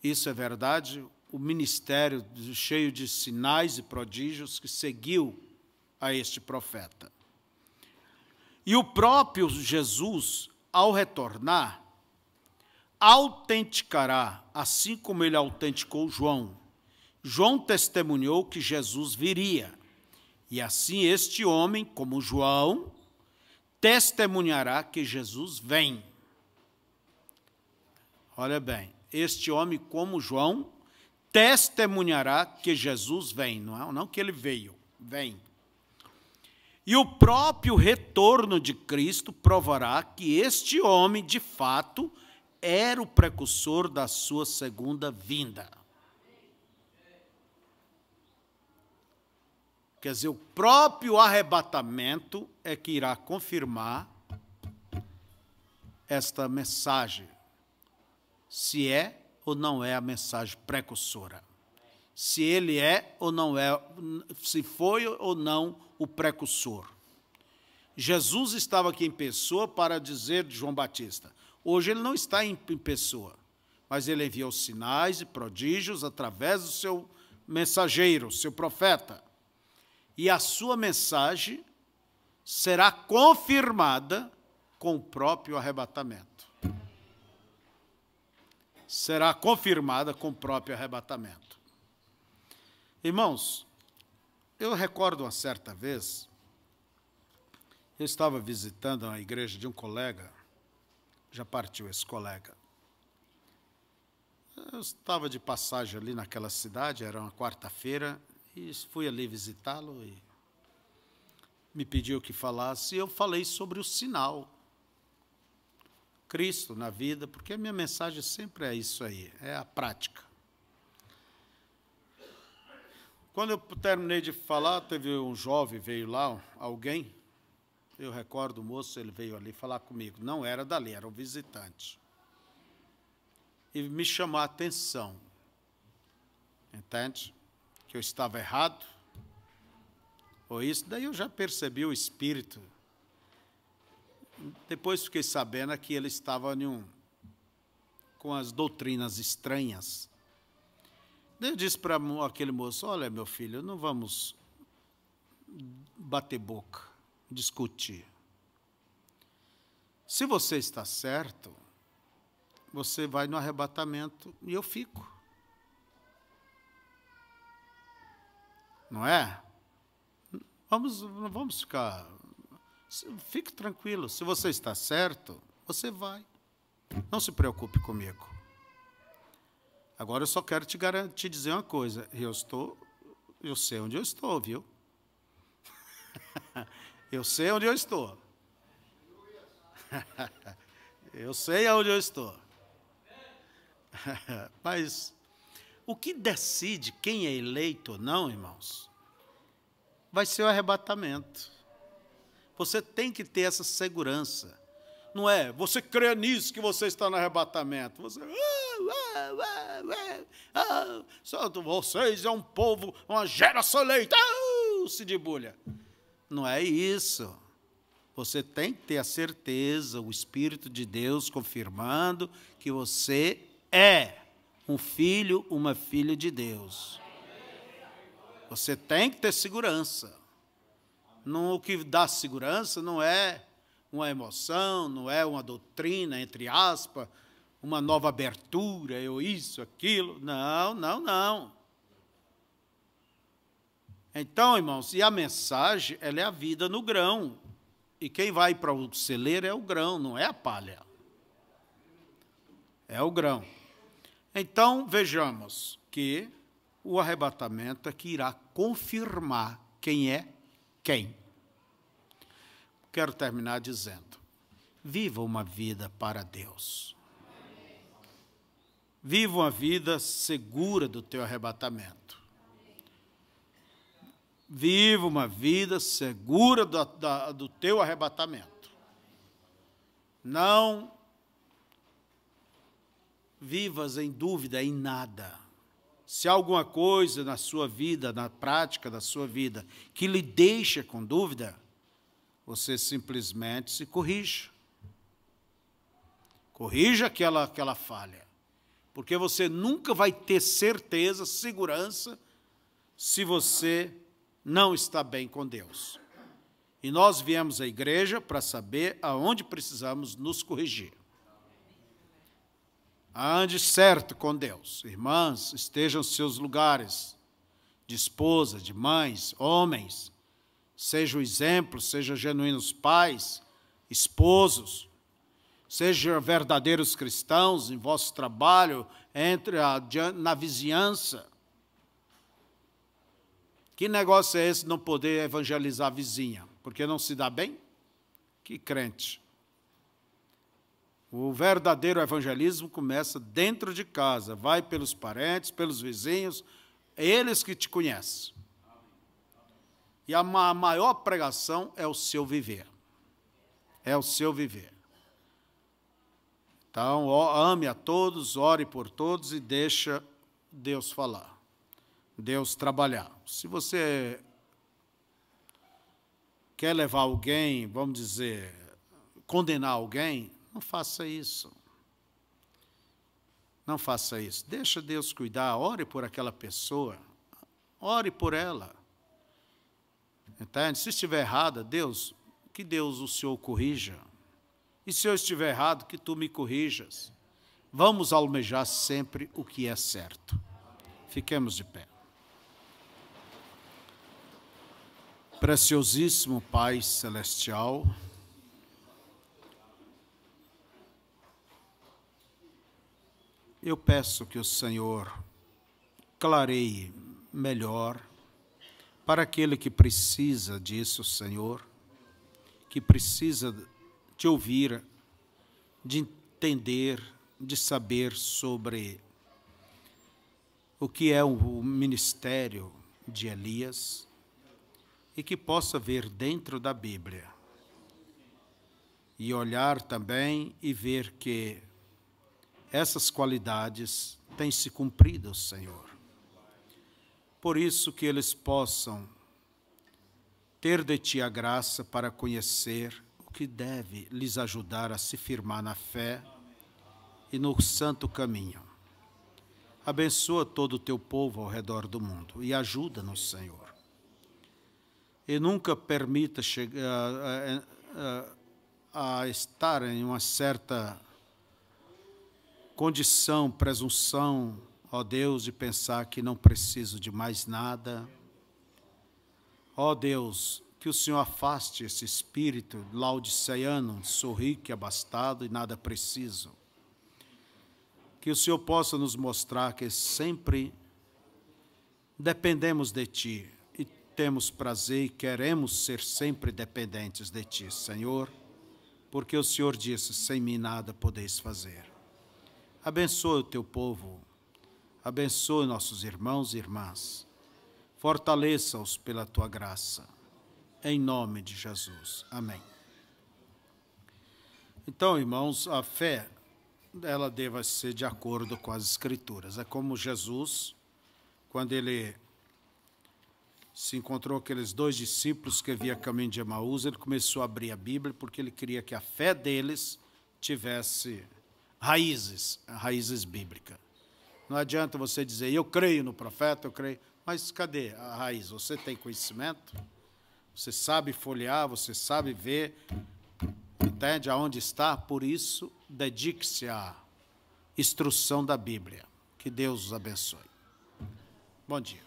Isso é verdade. O ministério cheio de sinais e prodígios que seguiu a este profeta. E o próprio Jesus, ao retornar, autenticará, assim como ele autenticou João. João testemunhou que Jesus viria. E assim este homem, como João, testemunhará que Jesus vem. Olha bem, este homem, como João, testemunhará que Jesus vem, não, é? não que ele veio, vem. E o próprio retorno de Cristo provará que este homem, de fato, era o precursor da sua segunda vinda. Quer dizer, o próprio arrebatamento é que irá confirmar esta mensagem se é ou não é a mensagem precursora. Se ele é ou não é, se foi ou não o precursor. Jesus estava aqui em pessoa para dizer de João Batista. Hoje ele não está em pessoa, mas ele enviou sinais e prodígios através do seu mensageiro, seu profeta. E a sua mensagem será confirmada com o próprio arrebatamento será confirmada com o próprio arrebatamento. Irmãos, eu recordo uma certa vez, eu estava visitando a igreja de um colega, já partiu esse colega. Eu estava de passagem ali naquela cidade, era uma quarta-feira, e fui ali visitá-lo e me pediu que falasse, e eu falei sobre o sinal Cristo na vida, porque a minha mensagem sempre é isso aí, é a prática. Quando eu terminei de falar, teve um jovem veio lá, alguém, eu recordo o moço, ele veio ali falar comigo. Não era dali, era um visitante. E me chamou a atenção. Entende? Que eu estava errado. Ou isso, daí eu já percebi o espírito depois fiquei sabendo que ele estava um, com as doutrinas estranhas. Eu disse para aquele moço: Olha, meu filho, não vamos bater boca, discutir. Se você está certo, você vai no arrebatamento e eu fico. Não é? Vamos, não vamos ficar Fique tranquilo, se você está certo, você vai. Não se preocupe comigo. Agora eu só quero te garantir dizer uma coisa, eu estou, eu sei onde eu estou, viu? eu sei onde eu estou. eu sei onde eu estou. Mas o que decide quem é eleito ou não, irmãos, vai ser o arrebatamento. Você tem que ter essa segurança. Não é, você crê nisso que você está no arrebatamento. Você, ah, ah, ah, ah vocês é um povo, uma geração leita uh, se debulha. Não é isso. Você tem que ter a certeza, o Espírito de Deus confirmando que você é um filho, uma filha de Deus. Você tem que ter segurança. Não, o que dá segurança não é uma emoção, não é uma doutrina, entre aspas, uma nova abertura, eu isso, aquilo. Não, não, não. Então, irmãos, e a mensagem, ela é a vida no grão. E quem vai para o celeiro é o grão, não é a palha. É o grão. Então, vejamos que o arrebatamento é que irá confirmar quem é quem? Quero terminar dizendo: viva uma vida para Deus. Viva uma vida segura do teu arrebatamento. Viva uma vida segura do, da, do teu arrebatamento. Não vivas em dúvida em nada se há alguma coisa na sua vida, na prática da sua vida, que lhe deixa com dúvida, você simplesmente se corrija. Corrija aquela, aquela falha. Porque você nunca vai ter certeza, segurança, se você não está bem com Deus. E nós viemos à igreja para saber aonde precisamos nos corrigir. Ande certo com Deus. Irmãs, estejam em seus lugares de esposas, de mães, homens. Sejam exemplos, sejam genuínos pais, esposos. Sejam verdadeiros cristãos em vosso trabalho, entre a, na vizinhança. Que negócio é esse não poder evangelizar a vizinha? Porque não se dá bem? Que crente. O verdadeiro evangelismo começa dentro de casa, vai pelos parentes, pelos vizinhos, eles que te conhecem. E a maior pregação é o seu viver. É o seu viver. Então, ame a todos, ore por todos e deixa Deus falar. Deus trabalhar. Se você quer levar alguém, vamos dizer, condenar alguém, não faça isso. Não faça isso. Deixa Deus cuidar. Ore por aquela pessoa. Ore por ela. Entende? Se estiver errada, Deus, que Deus o Senhor corrija. E se eu estiver errado, que tu me corrijas. Vamos almejar sempre o que é certo. Fiquemos de pé. Preciosíssimo Pai Celestial, eu peço que o Senhor clareie melhor para aquele que precisa disso, Senhor, que precisa te ouvir, de entender, de saber sobre o que é o ministério de Elias e que possa ver dentro da Bíblia e olhar também e ver que essas qualidades têm se cumprido, Senhor. Por isso que eles possam ter de ti a graça para conhecer o que deve lhes ajudar a se firmar na fé e no santo caminho. Abençoa todo o teu povo ao redor do mundo e ajuda-nos, Senhor. E nunca permita chegar a, a, a estar em uma certa condição, presunção, ó Deus, de pensar que não preciso de mais nada. Ó Deus, que o Senhor afaste esse espírito laodiceano, sorrique, abastado e nada preciso. Que o Senhor possa nos mostrar que sempre dependemos de Ti e temos prazer e queremos ser sempre dependentes de Ti, Senhor, porque o Senhor disse: sem mim nada podeis fazer. Abençoa o teu povo, abençoa nossos irmãos e irmãs, fortaleça-os pela tua graça. Em nome de Jesus. Amém. Então, irmãos, a fé, ela deva ser de acordo com as Escrituras. É como Jesus, quando ele se encontrou aqueles dois discípulos que via caminho de Emaús, ele começou a abrir a Bíblia porque ele queria que a fé deles tivesse raízes, raízes bíblicas. Não adianta você dizer, eu creio no profeta, eu creio. Mas cadê a raiz? Você tem conhecimento? Você sabe folhear, você sabe ver, entende aonde está? Por isso, dedique-se à instrução da Bíblia. Que Deus os abençoe. Bom dia.